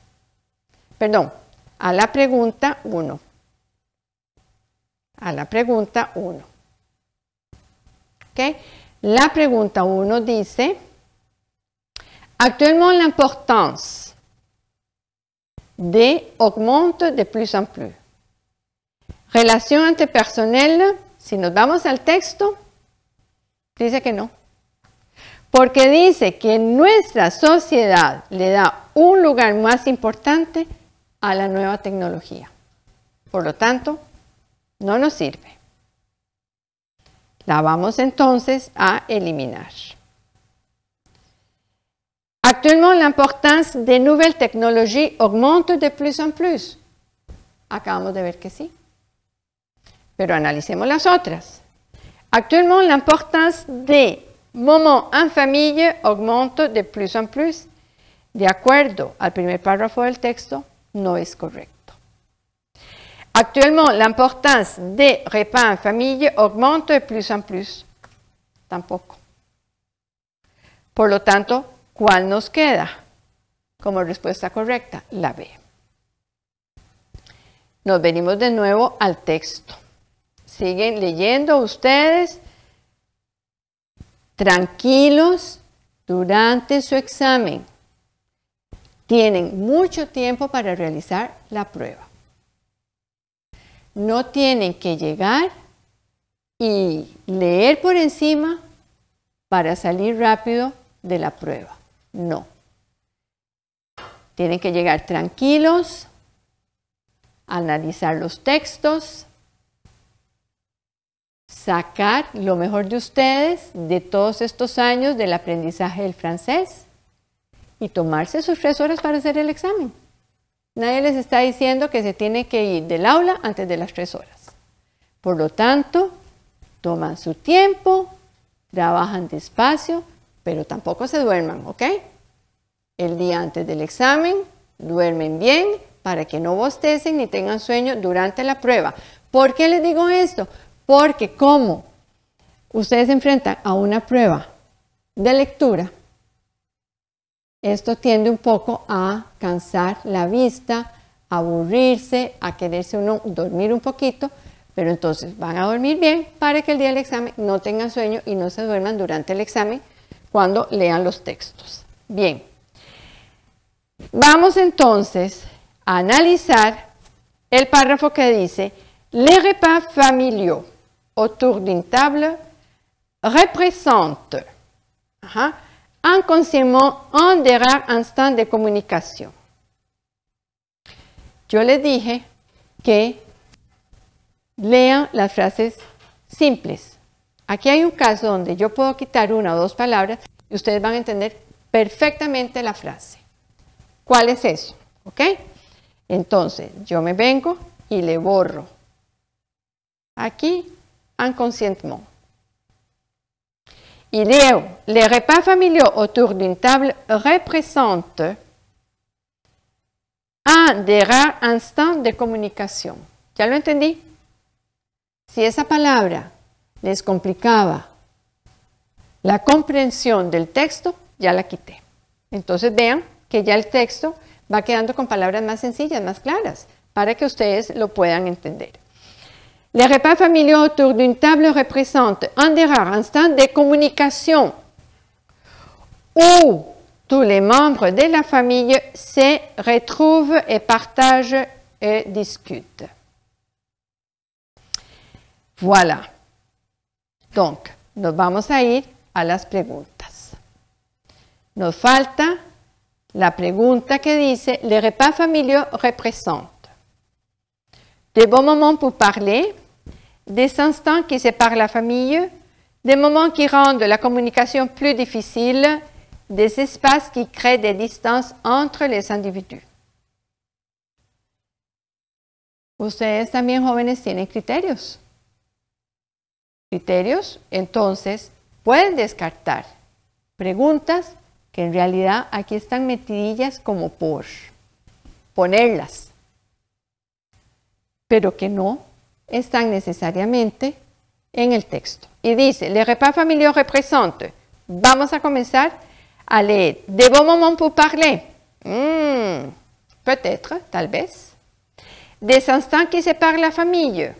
Perdón, a la pregunta 1. A la pregunta 1. ¿Ok? La pregunta 1 dice, la importancia de augmente de plus en plus. Relación antepersonal, si nos vamos al texto, dice que no. Porque dice que nuestra sociedad le da un lugar más importante a la nueva tecnología. Por lo tanto, no nos sirve. La vamos entonces a eliminar. Actuellement, l'importance de nouvelles technologies augmente de plus en plus. Acabamos de ver que sí. Pero analicemos las otras. la l'importance des moments en famille augmente de plus en plus. De acuerdo al primer párrafo del texto, no es correcto. Actuellement, importancia de repas en famille augmente de plus en plus. Tampoco. Por lo tanto, ¿cuál nos queda? Como respuesta correcta, la B. Nos venimos de nuevo al texto. Siguen leyendo ustedes tranquilos durante su examen. Tienen mucho tiempo para realizar la prueba no tienen que llegar y leer por encima para salir rápido de la prueba. No. Tienen que llegar tranquilos, analizar los textos, sacar lo mejor de ustedes de todos estos años del aprendizaje del francés y tomarse sus tres horas para hacer el examen. Nadie les está diciendo que se tiene que ir del aula antes de las tres horas. Por lo tanto, toman su tiempo, trabajan despacio, pero tampoco se duerman, ¿ok? El día antes del examen, duermen bien para que no bostecen ni tengan sueño durante la prueba. ¿Por qué les digo esto? Porque como ustedes se enfrentan a una prueba de lectura, esto tiende un poco a cansar la vista, a aburrirse, a quererse uno dormir un poquito, pero entonces van a dormir bien para que el día del examen no tengan sueño y no se duerman durante el examen cuando lean los textos. Bien, vamos entonces a analizar el párrafo que dice Les repas familiaux autour d'une table représentent. Ajá inconsciemment un des rares de comunicación. Yo les dije que lean las frases simples. Aquí hay un caso donde yo puedo quitar una o dos palabras y ustedes van a entender perfectamente la frase. ¿Cuál es eso? ¿Ok? Entonces, yo me vengo y le borro. Aquí, inconscientemente y Leo, les repas familiaux autour d'une table représentent un des rares instants de comunicación. ¿Ya lo entendí? Si esa palabra les complicaba la comprensión del texto, ya la quité. Entonces vean que ya el texto va quedando con palabras más sencillas, más claras, para que ustedes lo puedan entender. Les repas familiaux autour d'une table représentent un des rares instants de communication où tous les membres de la famille se retrouvent et partagent et discutent. Voilà. Donc, nous allons aller à las preguntas. Nos falta la pregunta que dice, les repas familiaux représentent. Des bons moments pour parler, des instants qui séparent la famille, des moments qui rendent la communication plus difficile, des espaces qui créent des distances entre los individuos. Ustedes también jóvenes tienen criterios. Criterios, entonces, pueden descartar preguntas que en realidad aquí están metidillas como por ponerlas, pero que no están necesariamente en el texto. Y dice, le repas familiar represente. Vamos a comenzar a leer. De bon moment pour parler. Mm, peut-être, tal vez. Des instants qui séparent la famille.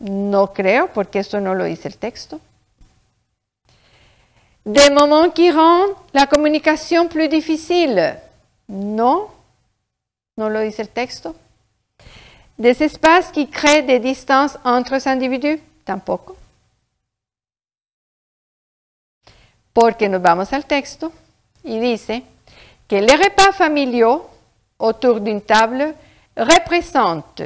No creo, porque esto no lo dice el texto. ¿De moments qui rend la comunicación plus difficile. No, no lo dice el texto. des espaces qui créent des distances entre les individus Tampoco. Porque nous vamos al texto Il dice que les repas familiaux autour d'une table représentent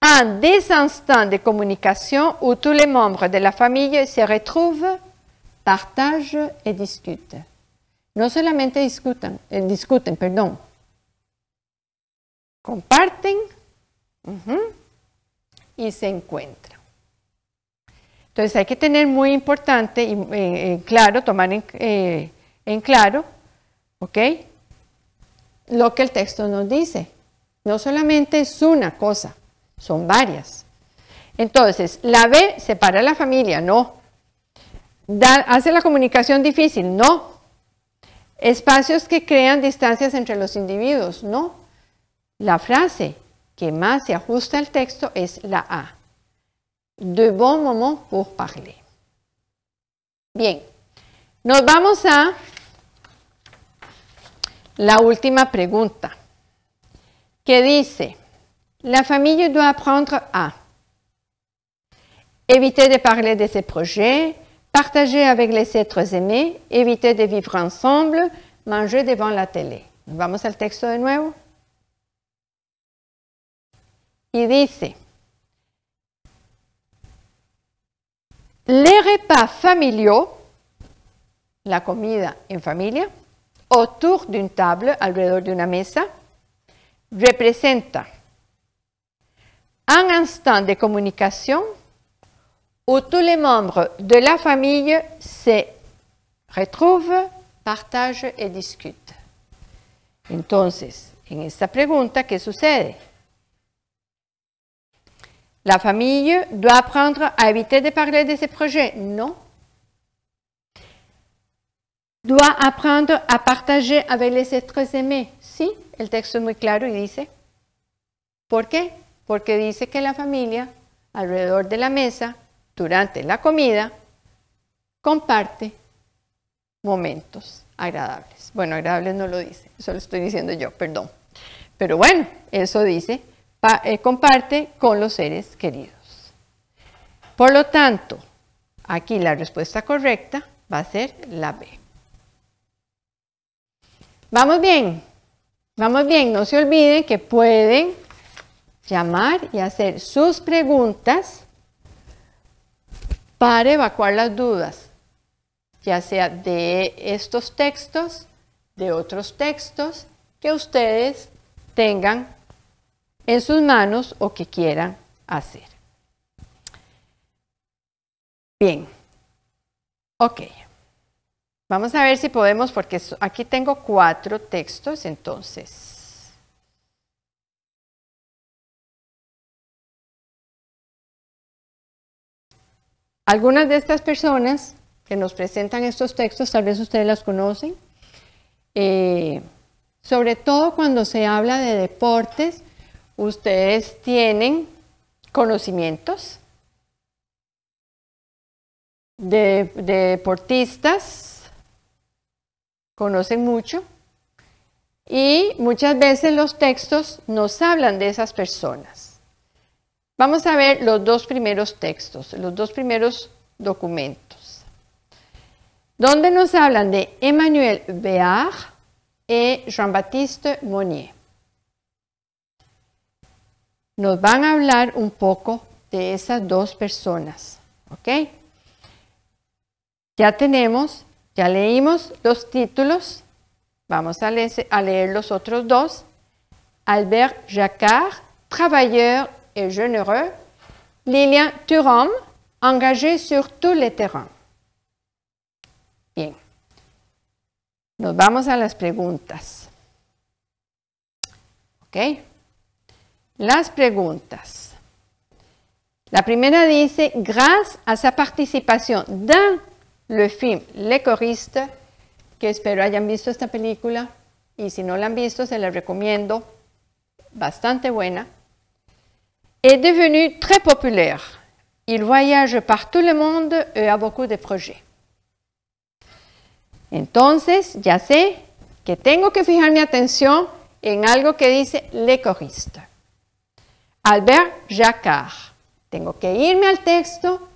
un des instants de communication où tous les membres de la famille se retrouvent, partagent et discutent. Non seulement discutent, eh, discuten, comparten Y se encuentra. Entonces hay que tener muy importante y eh, eh, claro, tomar eh, en, claro, ¿ok? Lo que el texto nos dice. No solamente es una cosa, son varias. Entonces, la B separa la familia, no. hace la comunicación difícil, no. Espacios que crean distancias entre los individuos, no. La frase, qui más se ajusta al texto es la A. De bon moment pour parler. Bien, nous vamos à la última pregunta, que dit la famille doit apprendre à éviter de parler de ses projets, partager avec les êtres aimés, éviter de vivre ensemble, manger devant la télé. Vamos al texto de nouveau. y dice, les repas familiaux, la comida en familia, autour d'une table, alrededor de una mesa, representa un instant de comunicación où tous les membres de la familia se retrouvent, partagent et discutent. Entonces, en esta pregunta, ¿qué sucede? La familia debe aprender a evitar de parler de ese proyecto, ¿no? Debe aprender a compartir avec les êtres aimés, sí, el texto es muy claro y dice. ¿Por qué? Porque dice que la familia, alrededor de la mesa, durante la comida, comparte momentos agradables. Bueno, agradables no lo dice, eso lo estoy diciendo yo, perdón. Pero bueno, eso dice eh, comparte con los seres queridos. Por lo tanto, aquí la respuesta correcta va a ser la B. Vamos bien, vamos bien, no se olviden que pueden llamar y hacer sus preguntas para evacuar las dudas, ya sea de estos textos, de otros textos que ustedes tengan en sus manos o que quieran hacer. Bien, ok. Vamos a ver si podemos, porque aquí tengo cuatro textos, entonces. Algunas de estas personas que nos presentan estos textos, tal vez ustedes las conocen, eh, sobre todo cuando se habla de deportes, ustedes tienen conocimientos de, deportistas, conocen mucho, y muchas veces los textos nos hablan de esas personas. Vamos a ver los dos primeros textos, los dos primeros documentos, donde nos hablan de Emmanuel Béard y Jean-Baptiste Monnier nos van a hablar un poco de esas dos personas. ¿Ok? Ya tenemos, ya leímos los títulos. Vamos a leer, los otros dos. Albert Jacquard, travailleur et généreux. Lilian Turum, engagé sur tous les terrains. Bien. Nos vamos a las preguntas. ¿Ok? las preguntas. La primera dice, gracias a su participación en el film Le Coriste, que espero hayan visto esta película y si no la han visto se la recomiendo, bastante buena, Es devenido muy popular, Il voyage todo todo le monde et a beaucoup de Entonces, ya sé que tengo que fijar mi atención en algo que dice le coriste. Albert Jacquard. Tengo que irme al texto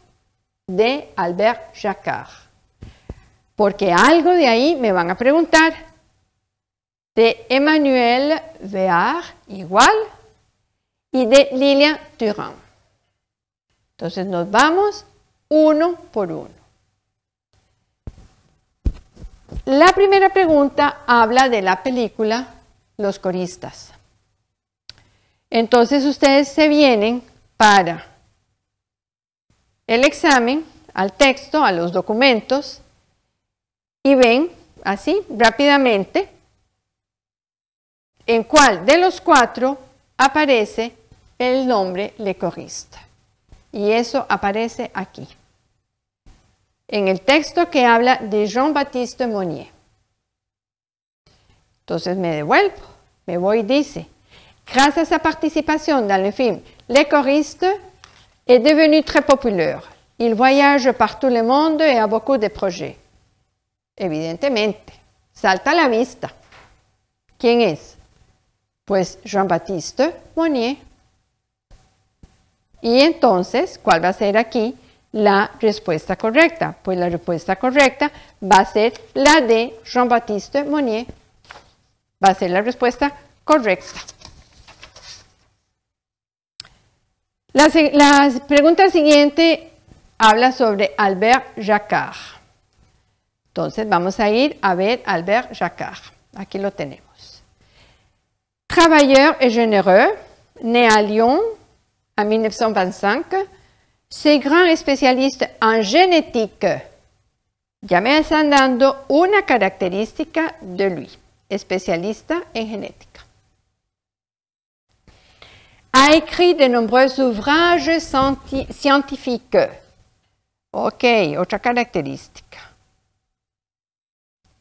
de Albert Jacquard, porque algo de ahí me van a preguntar. De Emmanuel Véard, igual, y de Lilian Durand. Entonces nos vamos uno por uno. La primera pregunta habla de la película Los coristas. Entonces ustedes se vienen para el examen, al texto, a los documentos y ven así rápidamente en cuál de los cuatro aparece el nombre lecorista. Y eso aparece aquí, en el texto que habla de Jean-Baptiste Monnier. Entonces me devuelvo, me voy y dice, Grâce à sa participation dans le film Les est devenu très populaire. Il voyage par tout le monde et a beaucoup de projets. Evidentemente, salta à la vista. Qui es? Pues Jean-Baptiste Monnier. Y entonces, ¿cuál va a ser la respuesta correcta? Pues la respuesta correcta va a ser la de Jean-Baptiste Monnier. Va a ser la respuesta correcta. La, la pregunta siguiente habla sobre Albert Jacquard. Entonces vamos a ir a ver Albert Jacquard. Aquí lo tenemos. Travailleur et généreux, né à Lyon en 1925, ce grand especialista en génétique. Ya me están dando una característica de él, especialista en genética. a écrit de nombreux ouvrages scientifiques. Ok, otra característica.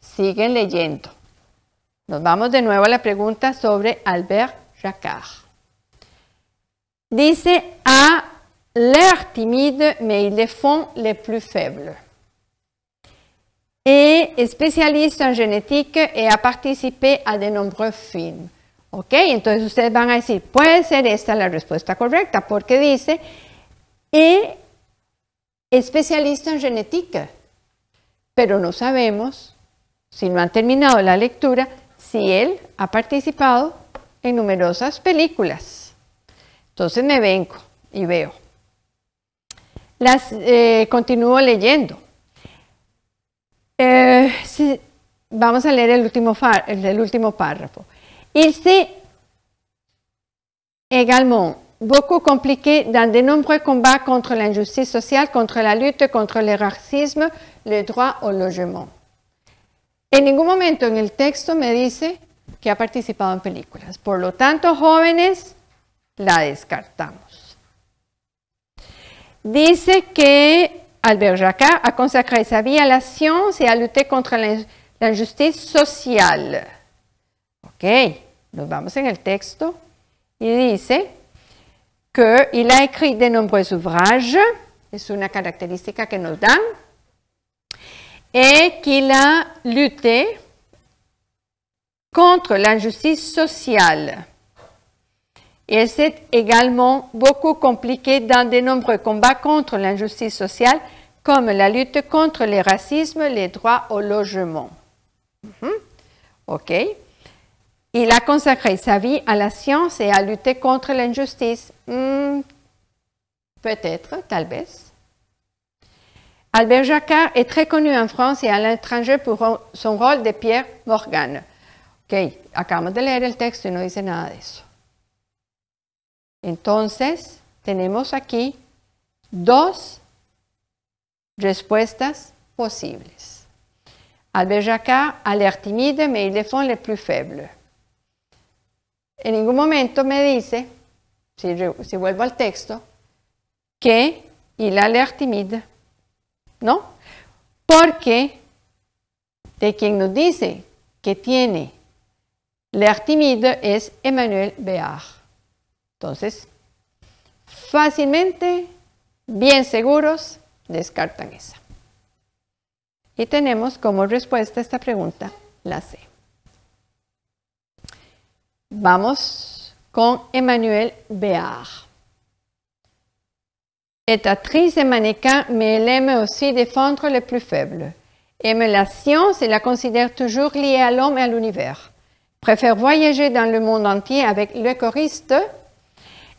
Siguen leyendo. Nos vamos de nuevo a la pregunta sobre Albert Jacquard. Dice a l'air timide, mais il le font les plus faibles. Et spécialiste en génétique et a participé à de nombreux films. ¿Ok? Entonces ustedes van a decir, puede ser esta la respuesta correcta, porque dice, es especialista en genética, pero no sabemos, si no han terminado la lectura, si él ha participado en numerosas películas. Entonces me vengo y veo. Las eh, continúo leyendo. Eh, vamos a leer el último, el último párrafo. Il s'est également beaucoup compliqué dans de nombreux combats contre l'injustice sociale, contre la lutte contre le racisme, le droit au logement. En ningún momento en el texto me dice que ha participado en películas. Por lo tanto, jóvenes, la descartamos. Dice que Albert Jacquard a consacré sa vie à la science et à lutter contre l'injustice sociale. Ok, nous allons dans le texte. Il dit qu'il a écrit de nombreux ouvrages, c'est une caractéristique que nous donne, et qu'il a lutté contre l'injustice sociale. Et c'est également beaucoup compliqué dans de nombreux combats contre l'injustice sociale, comme la lutte contre le racisme, les droits au logement. Mhm. OK. Il a consacré sa vie à la science et à lutter contre l'injustice. Hmm. Peut-être, talvez. Albert Jacquard est très connu en France et à l'étranger pour son rôle de Pierre Morgan. Ok, acabamos de le el texto y no dit rien de eso. Entonces, tenemos aquí dos respuestas possibles. Albert Jacquard a l'air timide, mais il défend les plus faibles. en ningún momento me dice, si, vuelvo al texto, que y la Leartimide, ¿no? Porque de quien nos dice que tiene Leartimide es Emmanuel Béard. Entonces, fácilmente, bien seguros, descartan esa. Y tenemos como respuesta a esta pregunta la C. Vamos con Emmanuel Béard. Est actrice et mannequin, mais elle aime aussi défendre les plus faibles. Aime la science et la considère toujours liée à l'homme et à l'univers. Préfère voyager dans le monde entier avec le choriste.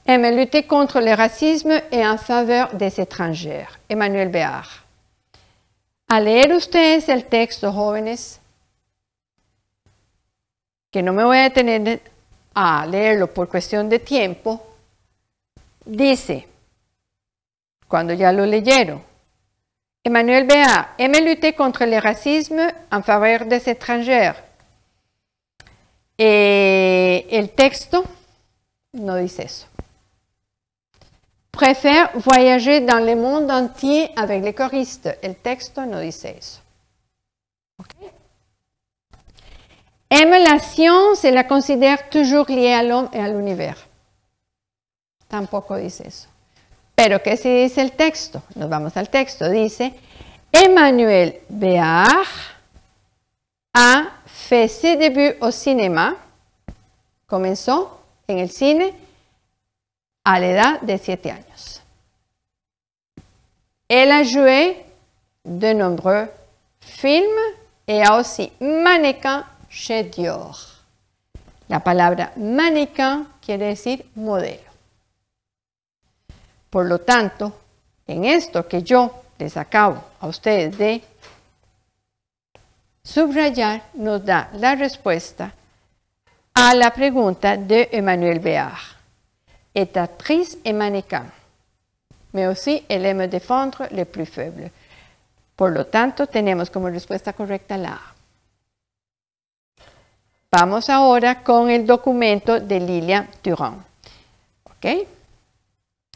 Aime lutter contre le racisme et en faveur des étrangères. Emmanuel Béard. A leer ustedes el texto, jóvenes, que no me voy a a leerlo pour question de tiempo, dice, cuando ya lo leyeron, Emmanuel Béat aime lutter contre le racisme en faveur des étrangers. Et eh, texte texte no dice ça. Préfère voyager dans le monde entier avec les choristes. Le texte no dice ça aime la science et la considère toujours liée à l'homme et à l'univers. Tampoco dice eso. Pero ¿qué se dice el texto? Nos vamos al texto. Dice, Emmanuel Béard a fait ses débuts au cinéma. Comenzó en el cine la edad de 7 años. Elle a joué de nombreux films et a aussi mannequin La palabra mannequin quiere decir modelo. Por lo tanto, en esto que yo les acabo a ustedes de subrayar, nos da la respuesta a la pregunta de Emmanuel Béard. Est et mannequin, mais aussi elle aime défendre les plus faibles. Por lo tanto, tenemos como respuesta correcta la Vamos ahora con el documento de Lilian Durand. ¿Ok?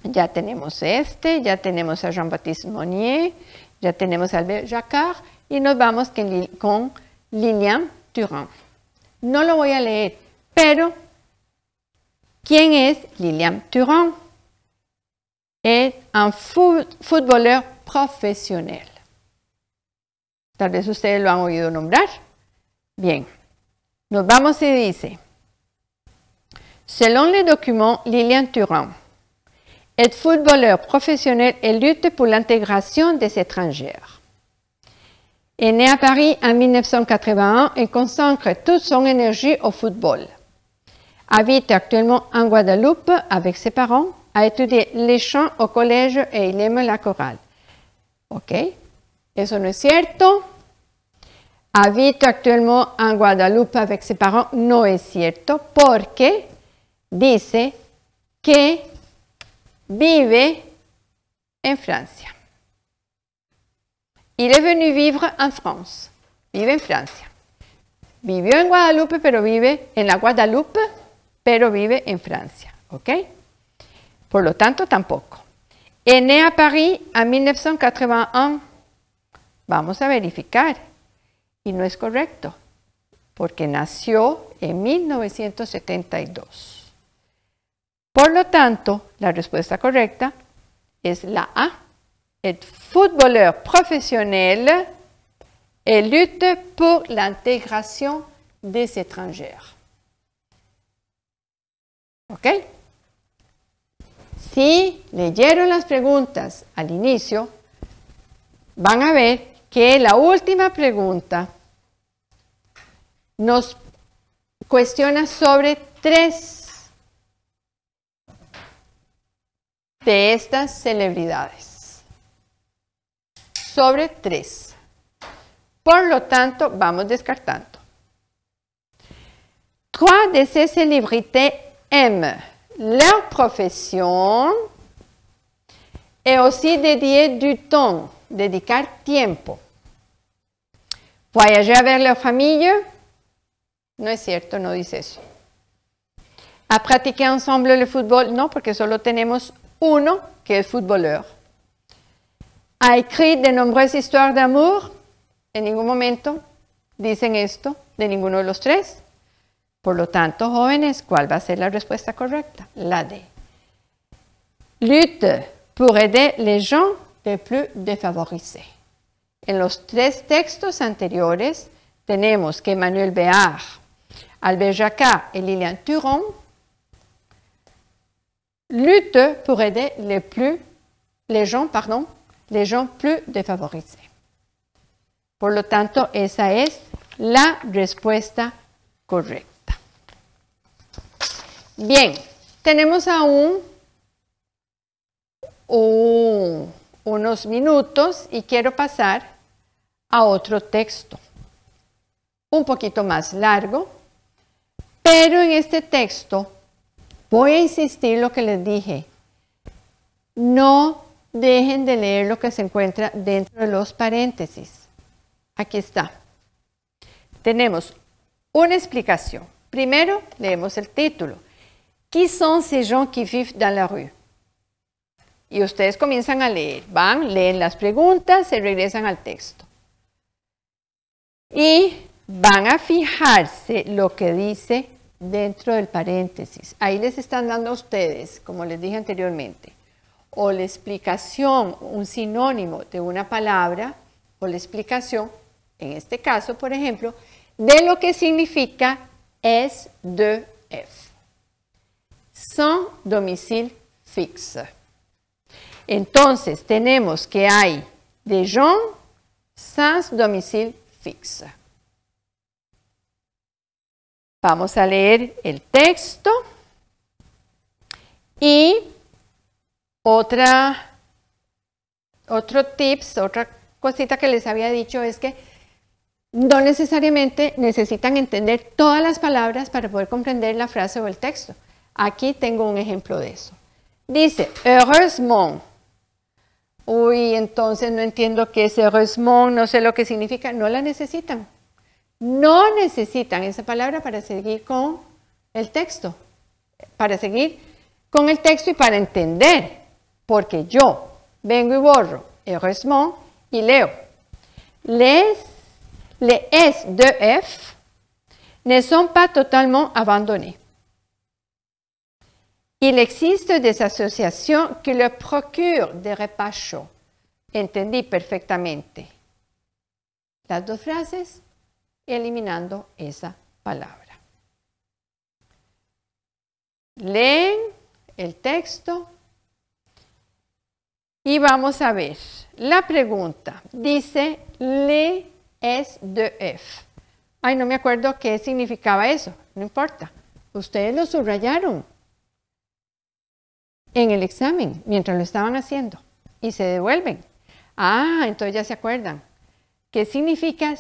Ya tenemos este, ya tenemos a Jean-Baptiste Monnier, ya tenemos a Albert Jacquard y nos vamos con Lilian Durand. No lo voy a leer, pero ¿quién es Lilian Durand? Es un futbolero profesional. Tal vez ustedes lo han oído nombrar. Bien, Nous allons y dice, selon les documents Lilian Turan est footballeur professionnel et lutte pour l'intégration des étrangers. Est né à Paris en 1981 et consacre toute son énergie au football. Habite actuellement en Guadeloupe avec ses parents, a étudié les chants au collège et il aime la chorale. Ok, eso no es cierto. Habita actualmente en Guadalupe con sus parents no es cierto porque dice que vive en Francia. Il est venu vivre en France. Vive en Francia. Vivió en Guadalupe, pero vive en la Guadalupe, pero vive en Francia. ¿Ok? Por lo tanto, tampoco. Es a París en 1981. Vamos a verificar y no es correcto, porque nació en 1972. Por lo tanto, la respuesta correcta es la A. El profesional lucha por la integración de los extranjeros. ¿Ok? Si leyeron las preguntas al inicio, van a ver que la última pregunta nos cuestiona sobre tres de estas celebridades. Sobre tres. Por lo tanto, vamos descartando. Trois de ces célébrités aiment leur profession et aussi dédier du temps, dedicar tiempo. Voyager avec leur famille, no es cierto, no dice eso. ¿Ha practicado ensemble el fútbol? No, porque solo tenemos uno que es futbolero. ¿Ha escrito de nombreuses historias de amor? En ningún momento dicen esto de ninguno de los tres. Por lo tanto, jóvenes, ¿cuál va a ser la respuesta correcta? La D. Lutte pour aider les gens les plus défavorisés. En los tres textos anteriores tenemos que Manuel Bear Albert et Lilian Turon, lutte pour aider les, plus, les, gens, pardon, les gens plus défavorisés. Por lo tanto, esa es la respuesta correcta. Bien, tenemos aún unos minutos y quiero pasar a otro texto, un poquito más largo, pero en este texto voy a insistir lo que les dije. No dejen de leer lo que se encuentra dentro de los paréntesis. Aquí está. Tenemos una explicación. Primero, leemos el título. ¿Qui son ces gens qui vivent dans la rue? Y ustedes comienzan a leer. Van, leen las preguntas, se regresan al texto. Y van a fijarse lo que dice dentro del paréntesis. Ahí les están dando a ustedes, como les dije anteriormente, o la explicación, un sinónimo de una palabra, o la explicación, en este caso, por ejemplo, de lo que significa es de F. Sans domicile fixe. Entonces, tenemos que hay de Jean sans domicile fixe. Vamos a leer el texto y otra, otro tips, otra cosita que les había dicho es que no necesariamente necesitan entender todas las palabras para poder comprender la frase o el texto. Aquí tengo un ejemplo de eso. Dice, heureusement. Uy, entonces no entiendo qué es heureusement, no sé lo que significa. No la necesitan no necesitan esa palabra para seguir con el texto, para seguir con el texto y para entender, porque yo vengo y borro heureusement y leo. Les, les S de F ne son pas totalement abandonnés. Il existe des associations qui le procurent des repas chauds. Entendí perfectamente. Las dos frases eliminando esa palabra. Leen el texto y vamos a ver. La pregunta dice le es de F. Ay, no me acuerdo qué significaba eso. No importa. Ustedes lo subrayaron en el examen mientras lo estaban haciendo y se devuelven. Ah, entonces ya se acuerdan que significa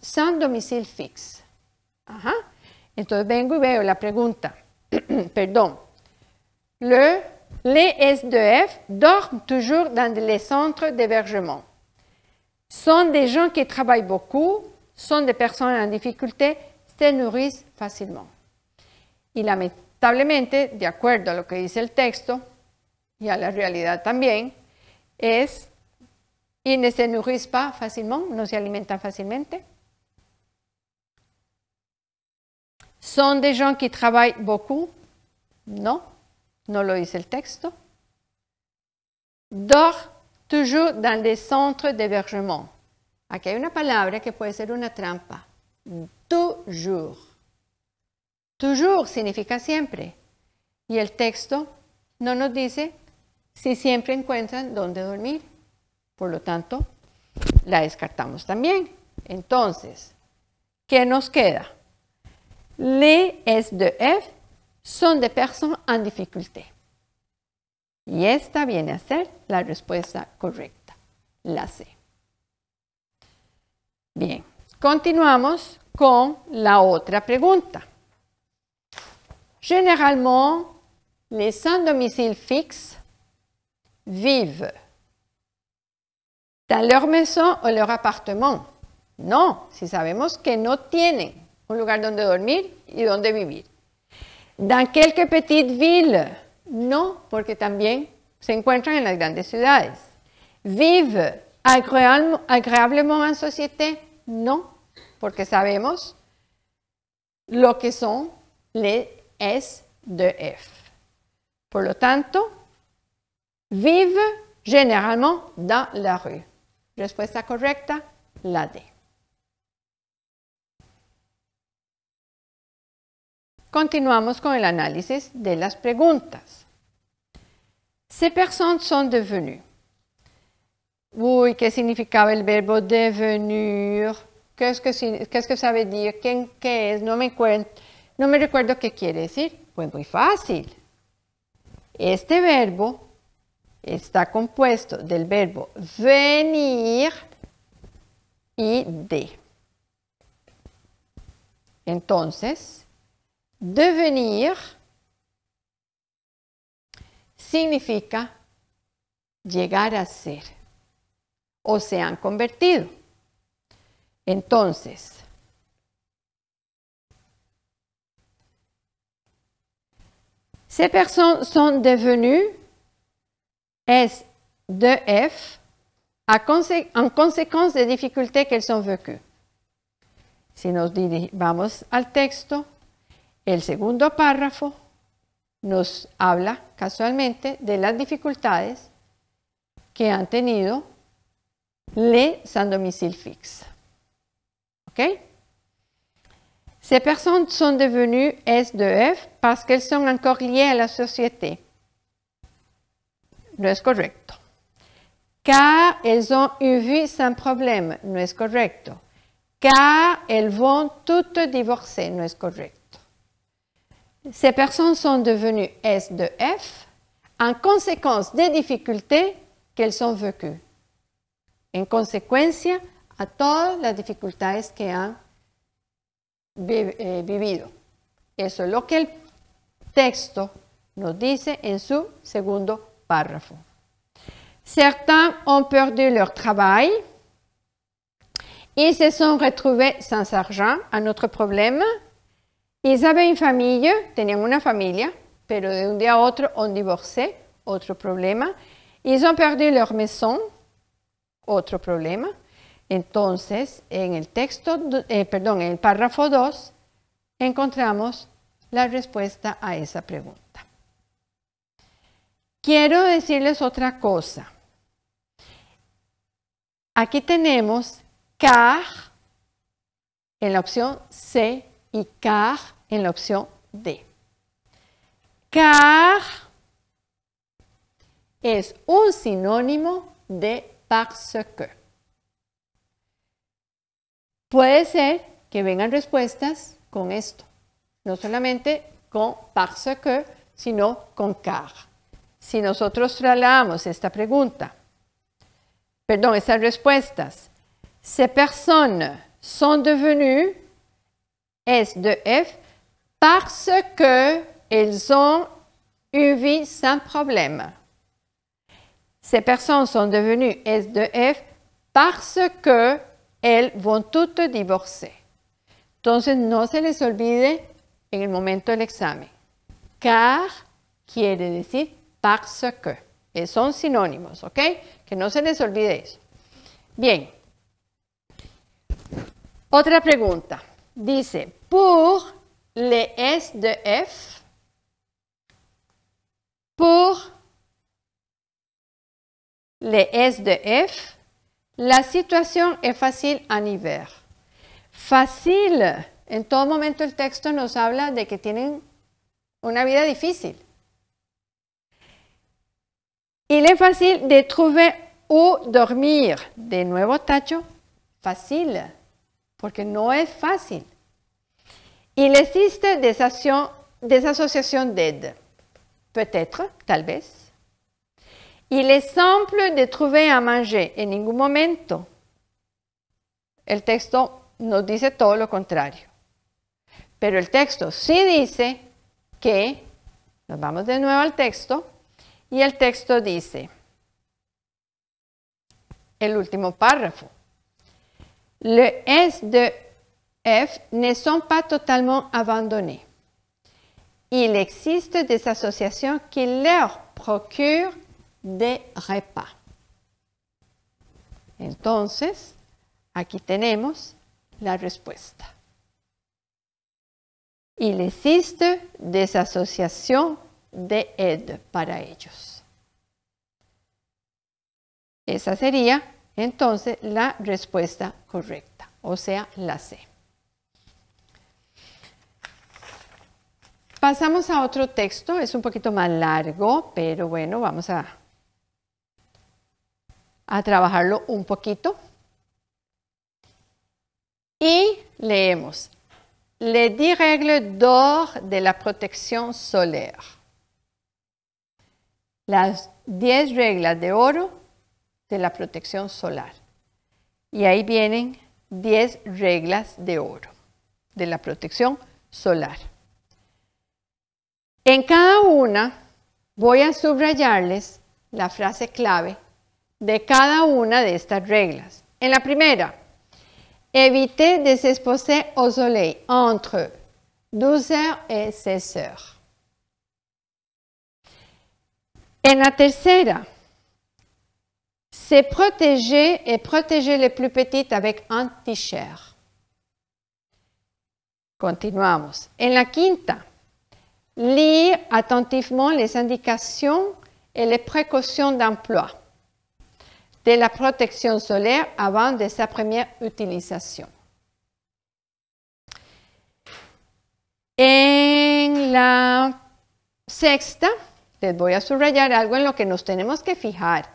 sans domicile fixe. Ajá. Entonces vengo y veo la pregunta. Perdón. Le, les SDF dorment toujours dans les centres d'hébergement. Sont des gens qui travaillent beaucoup, sont des personnes en dificultad, se nourrissent facilement. Y lamentablemente, de acuerdo a lo que dice el texto y a la realidad también, es y no se nourrissent pas no se alimentan fácilmente. Son des gens qui travaillent beaucoup. No, no lo dice el texto. Dor toujours dans des centres d'hébergement. Aquí hay una palabra que puede ser una trampa. Toujours. Toujours significa siempre. Y el texto no nos dice si siempre encuentran dónde dormir. Por lo tanto, la descartamos también. Entonces, ¿qué nos queda? Les S2F son de personas en dificultad. Y esta viene a ser la respuesta correcta, la C. Bien, continuamos con la otra pregunta. Generalmente, les sans domicile fixe vivent dans leur maison ou leur appartement. non, si savons que no tienen un lugar donde dormir et donde vivre. Dans quelques petites villes, non, porque también se encuentran en las grandes villes. Vivent agréablement en société, que nous savons ce que sont les S de F. Pour le tanto, vivent généralement dans la rue. Respuesta correcta, la D. Continuamos con el análisis de las preguntas. Ces personnes sont devenues. Uy, ¿qué significaba el verbo devenir? ¿Qué es que, sabe decir? ¿Quién, ¿Qué es? No me, no me recuerdo qué quiere decir. Pues muy fácil. Este verbo está compuesto del verbo venir y de. Entonces, devenir significa llegar a ser o se han convertido. Entonces, ces personas sont devenues S de F en conséquence des difficultés qu'elles ont vécues. Si nous allons au texte, le second paragraphe nous parle casualement de las difficultés que ont tenido les sans-domicile fixe. OK? Ces personnes sont devenues S 2 F parce qu'elles sont encore liées à la société. no es correcto. Car elles ont eu vu sans problème, no es correcto. Car elles vont toutes divorcer, no es correcto. Ces personnes sont devenues S de F en conséquence des difficultés qu'elles ont vécues. En consecuencia a todas las dificultades que han eh, vivido. Eso es lo que el texto nos dice en su segundo parrafo Certains ont perdu leur travail. Ils se sont retrouvés sans argent, un autre problème. Ils avaient une famille, tenían une familia, pero de un día a otro ont divorcé, autre problème. Ils ont perdu leur maison, autre problème. Entonces, en el texto, eh, perdón, en el párrafo 2, encontramos la respuesta a esa pregunta. Quiero decirles otra cosa. Aquí tenemos car en la opción C y car en la opción D. Car es un sinónimo de parce que. Puede ser que vengan respuestas con esto, no solamente con parce que, sino con car. si nosotros trasladamos esta pregunta, perdón, estas respuestas, ces personnes sont devenues S 2 F parce que elles ont une vie sans problème. Ces personnes sont devenues S 2 F parce que elles vont toutes divorcer. Entonces no se les olvide en el momento del examen. Car quiere decir parce eh, que. Son sinónimos, ¿ok? Que no se les olvide eso. Bien. Otra pregunta. Dice, pour LE S de F, pour LE S de F, la situación es fácil en hiver. Fácil. En todo momento el texto nos habla de que tienen una vida difícil. Il est facile de trouver o dormir. De nuevo, tacho, fácil, porque no es fácil. Il existe des, d'aide. Peut-être, tal vez. Il est simple de trouver à manger. En ningún momento. El texto nos dice todo lo contrario. Pero el texto sí dice que, nos vamos de nuevo al texto, y el texto dice, el último párrafo, le S de F ne son pas totalement abandonnés. Il existe des associations qui leur procurent des repas. Entonces, aquí tenemos la respuesta. Il existe des associations de ed para ellos. Esa sería entonces la respuesta correcta, o sea, la C. Pasamos a otro texto, es un poquito más largo, pero bueno, vamos a, a trabajarlo un poquito. Y leemos, les 10 règles d'or de la protection solaire las 10 reglas de oro de la protección solar. Y ahí vienen 10 reglas de oro de la protección solar. En cada una voy a subrayarles la frase clave de cada una de estas reglas. En la primera, evite de s'exposer au soleil entre 12 h et 16 h En la tercera, c'est protéger et protéger les plus petites avec un t-shirt. Continuamos. En la quinta, lire attentivement les indications et les précautions d'emploi de la protection solaire avant de sa première utilisation. En la sexta, voy a subrayar algo en lo que nos tenemos que fijar.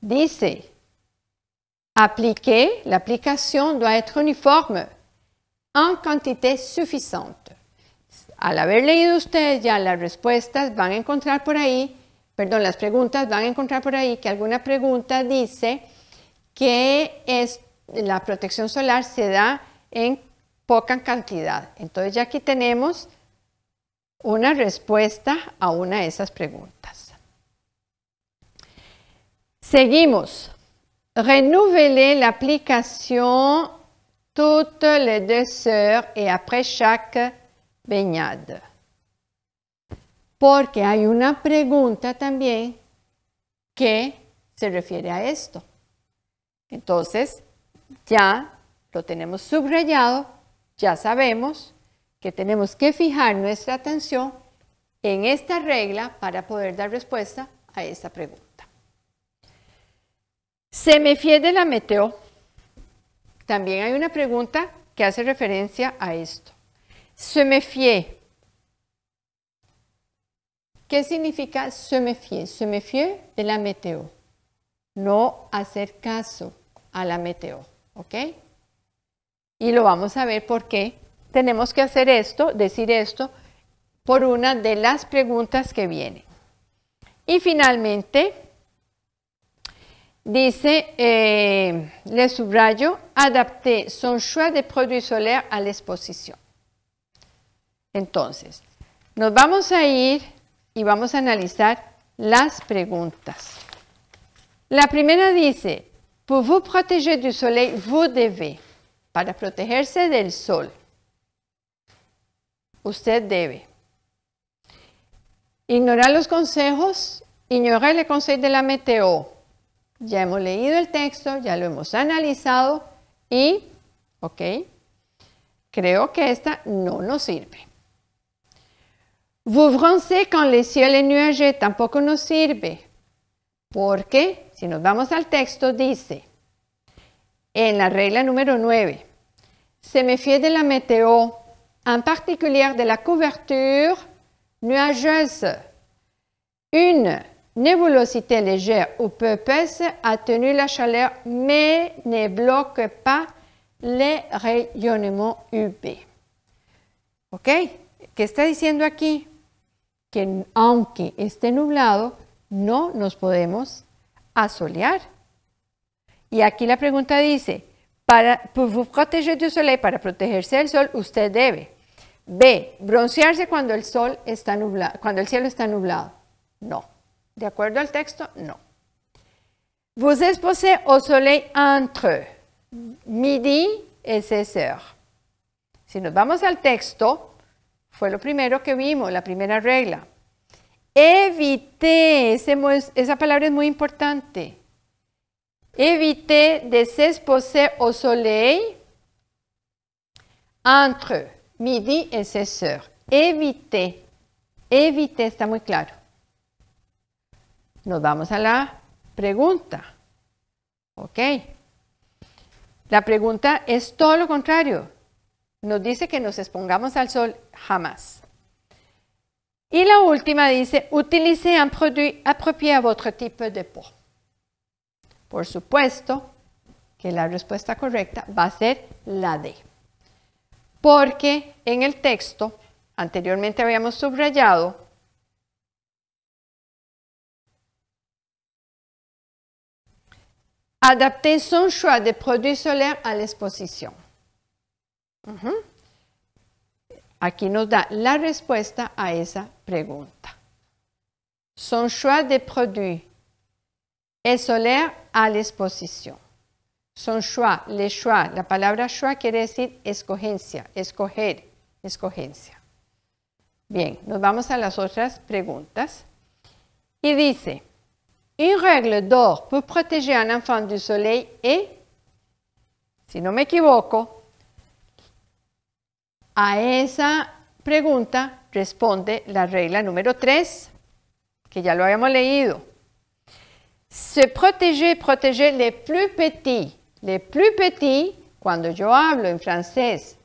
Dice, la aplicación doit être uniforme, en cantidad suficiente. Al haber leído ustedes ya las respuestas van a encontrar por ahí, perdón, las preguntas van a encontrar por ahí que alguna pregunta dice que es, la protección solar se da en poca cantidad. Entonces ya aquí tenemos una respuesta a una de esas preguntas. Seguimos. Renouveler l'application toutes les deux heures et après chaque baignade. Porque hay una pregunta también que se refiere a esto. Entonces, ya lo tenemos subrayado, ya sabemos que tenemos que fijar nuestra atención en esta regla para poder dar respuesta a esta pregunta. Se me fie de la meteo. También hay una pregunta que hace referencia a esto. Se me fie. ¿Qué significa se me fie? Se me fie de la meteo. No hacer caso a la meteo, ¿ok? Y lo vamos a ver por qué tenemos que hacer esto, decir esto, por una de las preguntas que viene. Y finalmente, dice, eh, le subrayo, adapté son choix de produits solaires a la exposición. Entonces, nos vamos a ir y vamos a analizar las preguntas. La primera dice, pour vous protéger du soleil, vous devez, para protegerse del sol, usted debe. Ignorar los consejos, ignorar el consejo de la meteo. Ya hemos leído el texto, ya lo hemos analizado y, ok, creo que esta no nos sirve. Vous français quand les ciels est nuages tampoco nos sirve, porque si nos vamos al texto dice, en la regla número 9, se me fie de la meteo en particulier de la couverture nuageuse. Une nébulosité légère ou peu a tenu la chaleur mais ne bloque pas les rayonnements UV. ¿Ok? ¿Qué está diciendo aquí? Que aunque esté nublado, no nos podemos asolear. Y aquí la pregunta dice, pour vous protéger du soleil, para protéger del sol, usted debe B. Broncearse cuando el, sol está cuando el cielo está nublado. No. De acuerdo al texto, no. Vous exposez au soleil entre midi et 16 heures. Si nos vamos al texto, fue lo primero que vimos, la primera regla. Evité, esa palabra es muy importante. Evité de s'exposer au soleil entre midi es sœurs. Evite. Evite está muy claro. Nos vamos a la pregunta. ¿Ok? La pregunta es todo lo contrario. Nos dice que nos expongamos al sol jamás. Y la última dice, utilice un producto apropiado a vuestro tipo de peau. Por supuesto que la respuesta correcta va a ser la D porque en el texto anteriormente habíamos subrayado adapté son choix de produits solaire a la exposición. Aquí nos da la respuesta a esa pregunta. Son choix de produit solaire a la exposición son choix, le choix, La palabra choix quiere decir escogencia, escoger, escogencia. Bien, nos vamos a las otras preguntas. Y dice, une regla d'or pour protéger un enfant du soleil Y, si no me equivoco, a esa pregunta responde la regla número 3, que ya lo habíamos leído. Se proteger, protéger les plus petits le plus petit, cuando yo hablo en francés,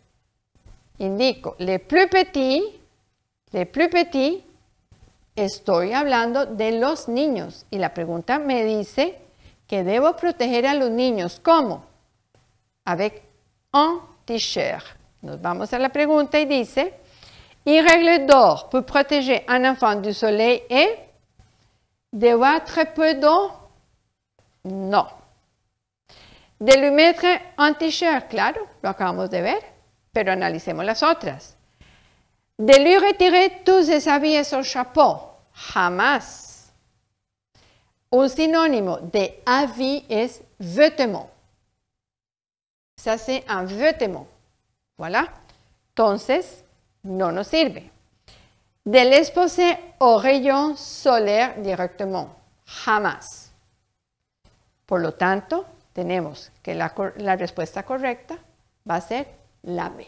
indico le plus petit, le plus petit, estoy hablando de los niños. Y la pregunta me dice que debo proteger a los niños. ¿Cómo? Avec un t-shirt. Nos vamos a la pregunta y dice, ¿y règle d'or pour protéger un enfant du soleil et de votre très peu d'eau? No. De t-shirt, claro, lo acabamos de ver, pero analicemos las otras. De lui retirer tous ses habits son chapeau, jamás. Un sinónimo de avis es vêtement. Ça, c'est un vêtement. Voilà. Entonces, no nos sirve. De l'exposer au rayon solaire directement, jamás. Por lo tanto, tenemos que la, respuesta correcta va a ser la B.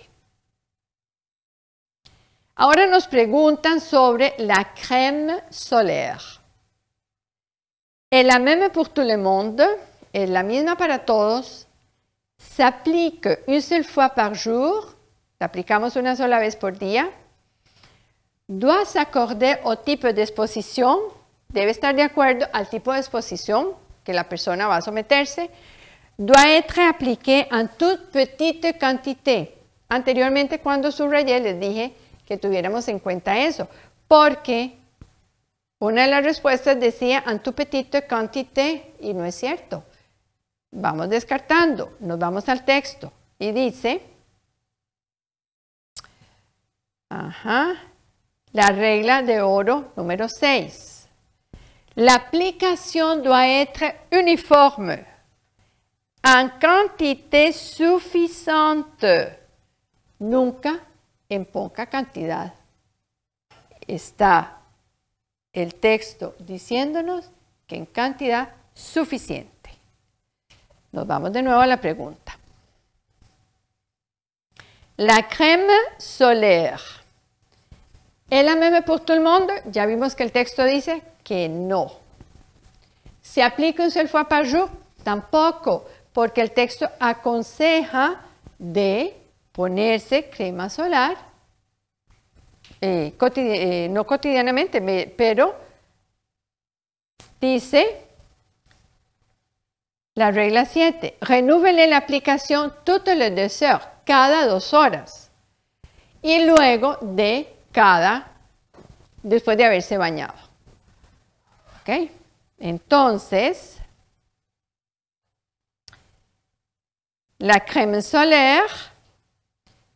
Ahora nos preguntan sobre la crème solaire. Es la misma pour tout le monde, es la misma para todos. Se aplica una sola fois par jour, la aplicamos una sola vez por día. debe estar de acuerdo al tipo de exposición que la persona va a someterse doit être appliqué en toute petite quantité. Anteriormente cuando subrayé les dije que tuviéramos en cuenta eso, porque una de las respuestas decía en toute petite quantité y no es cierto. Vamos descartando, nos vamos al texto y dice, ajá, la regla de oro número 6. La aplicación doit être uniforme en cantidad suficiente, nunca en poca cantidad. Está el texto diciéndonos que en cantidad suficiente. Nos vamos de nuevo a la pregunta. La crème solaire. ¿Es la misma por todo el mundo? Ya vimos que el texto dice que no. ¿Se aplica un seul fois par jour? Tampoco porque el texto aconseja de ponerse crema solar, eh, eh, no cotidianamente, pero dice la regla 7, renúvele la aplicación todos los deseos cada dos horas, y luego de cada, después de haberse bañado. ¿Ok? Entonces, la crème solaire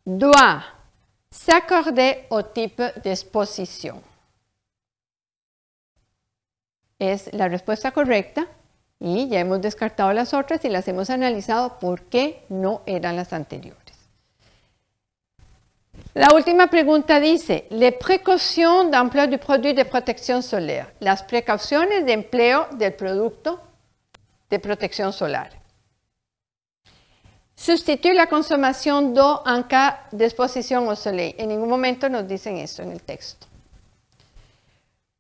doit s'accorder au type exposición? Es la respuesta correcta y ya hemos descartado las otras y las hemos analizado qué no eran las anteriores. La última pregunta dice, les de d'emploi du produit de protección solar, las precauciones de empleo del producto de protección solar. sustitue la consommation d'eau en cas d'exposition au soleil. En ningún momento nos dicen cela en le texte.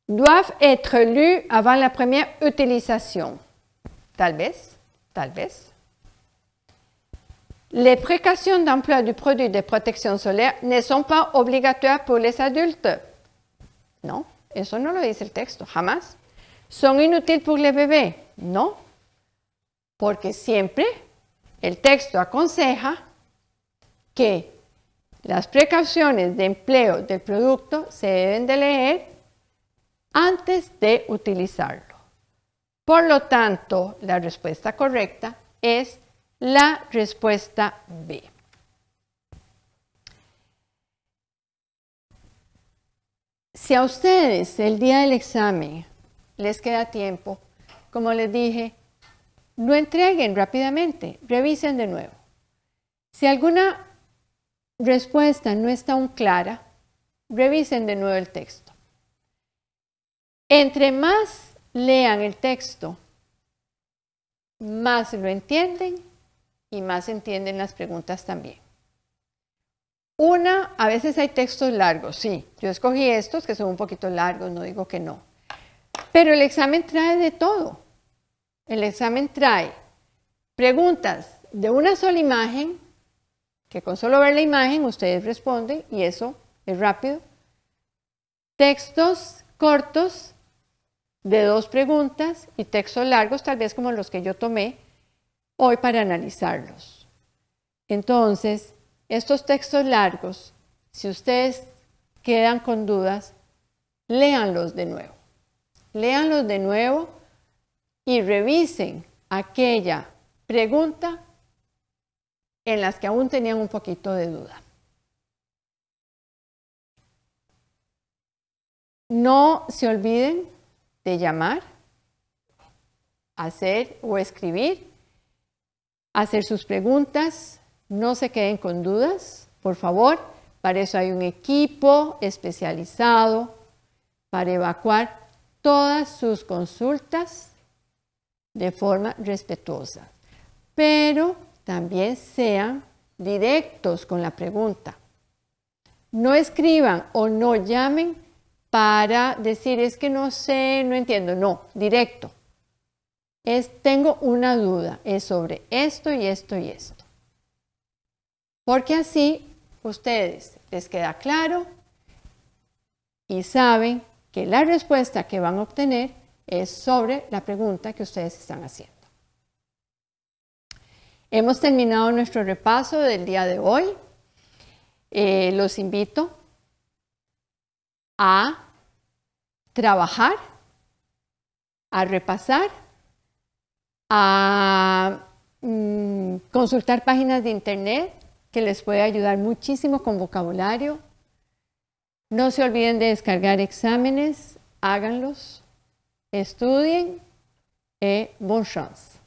Doivent être lus avant la première utilisation. Talvez, talvez. Les précautions d'emploi du produit de protection solaire ne sont pas obligatoires pour les adultes. Non, eso no lo dice el texto, jamás. Son inutiles pour les bébés. Non, porque siempre El texto aconseja que las precauciones de empleo del producto se deben de leer antes de utilizarlo. Por lo tanto, la respuesta correcta es la respuesta B. Si a ustedes el día del examen les queda tiempo, como les dije, no entreguen rápidamente, revisen de nuevo. Si alguna respuesta no está aún clara, revisen de nuevo el texto. Entre más lean el texto, más lo entienden y más entienden las preguntas también. Una, a veces hay textos largos, sí. Yo escogí estos que son un poquito largos, no digo que no. Pero el examen trae de todo. El examen trae preguntas de una sola imagen, que con solo ver la imagen ustedes responden y eso es rápido. Textos cortos de dos preguntas y textos largos, tal vez como los que yo tomé hoy para analizarlos. Entonces, estos textos largos, si ustedes quedan con dudas, léanlos de nuevo. Léanlos de nuevo y revisen aquella pregunta en las que aún tenían un poquito de duda. No se olviden de llamar, hacer o escribir, hacer sus preguntas, no se queden con dudas, por favor. Para eso hay un equipo especializado para evacuar todas sus consultas de forma respetuosa, pero también sean directos con la pregunta. No escriban o no llamen para decir es que no sé, no entiendo, no, directo. Es tengo una duda, es sobre esto y esto y esto. Porque así ustedes les queda claro y saben que la respuesta que van a obtener es sobre la pregunta que ustedes están haciendo. Hemos terminado nuestro repaso del día de hoy. Eh, los invito a trabajar, a repasar, a mm, consultar páginas de internet que les puede ayudar muchísimo con vocabulario. No se olviden de descargar exámenes, háganlos. Estudien y eh, bon chance.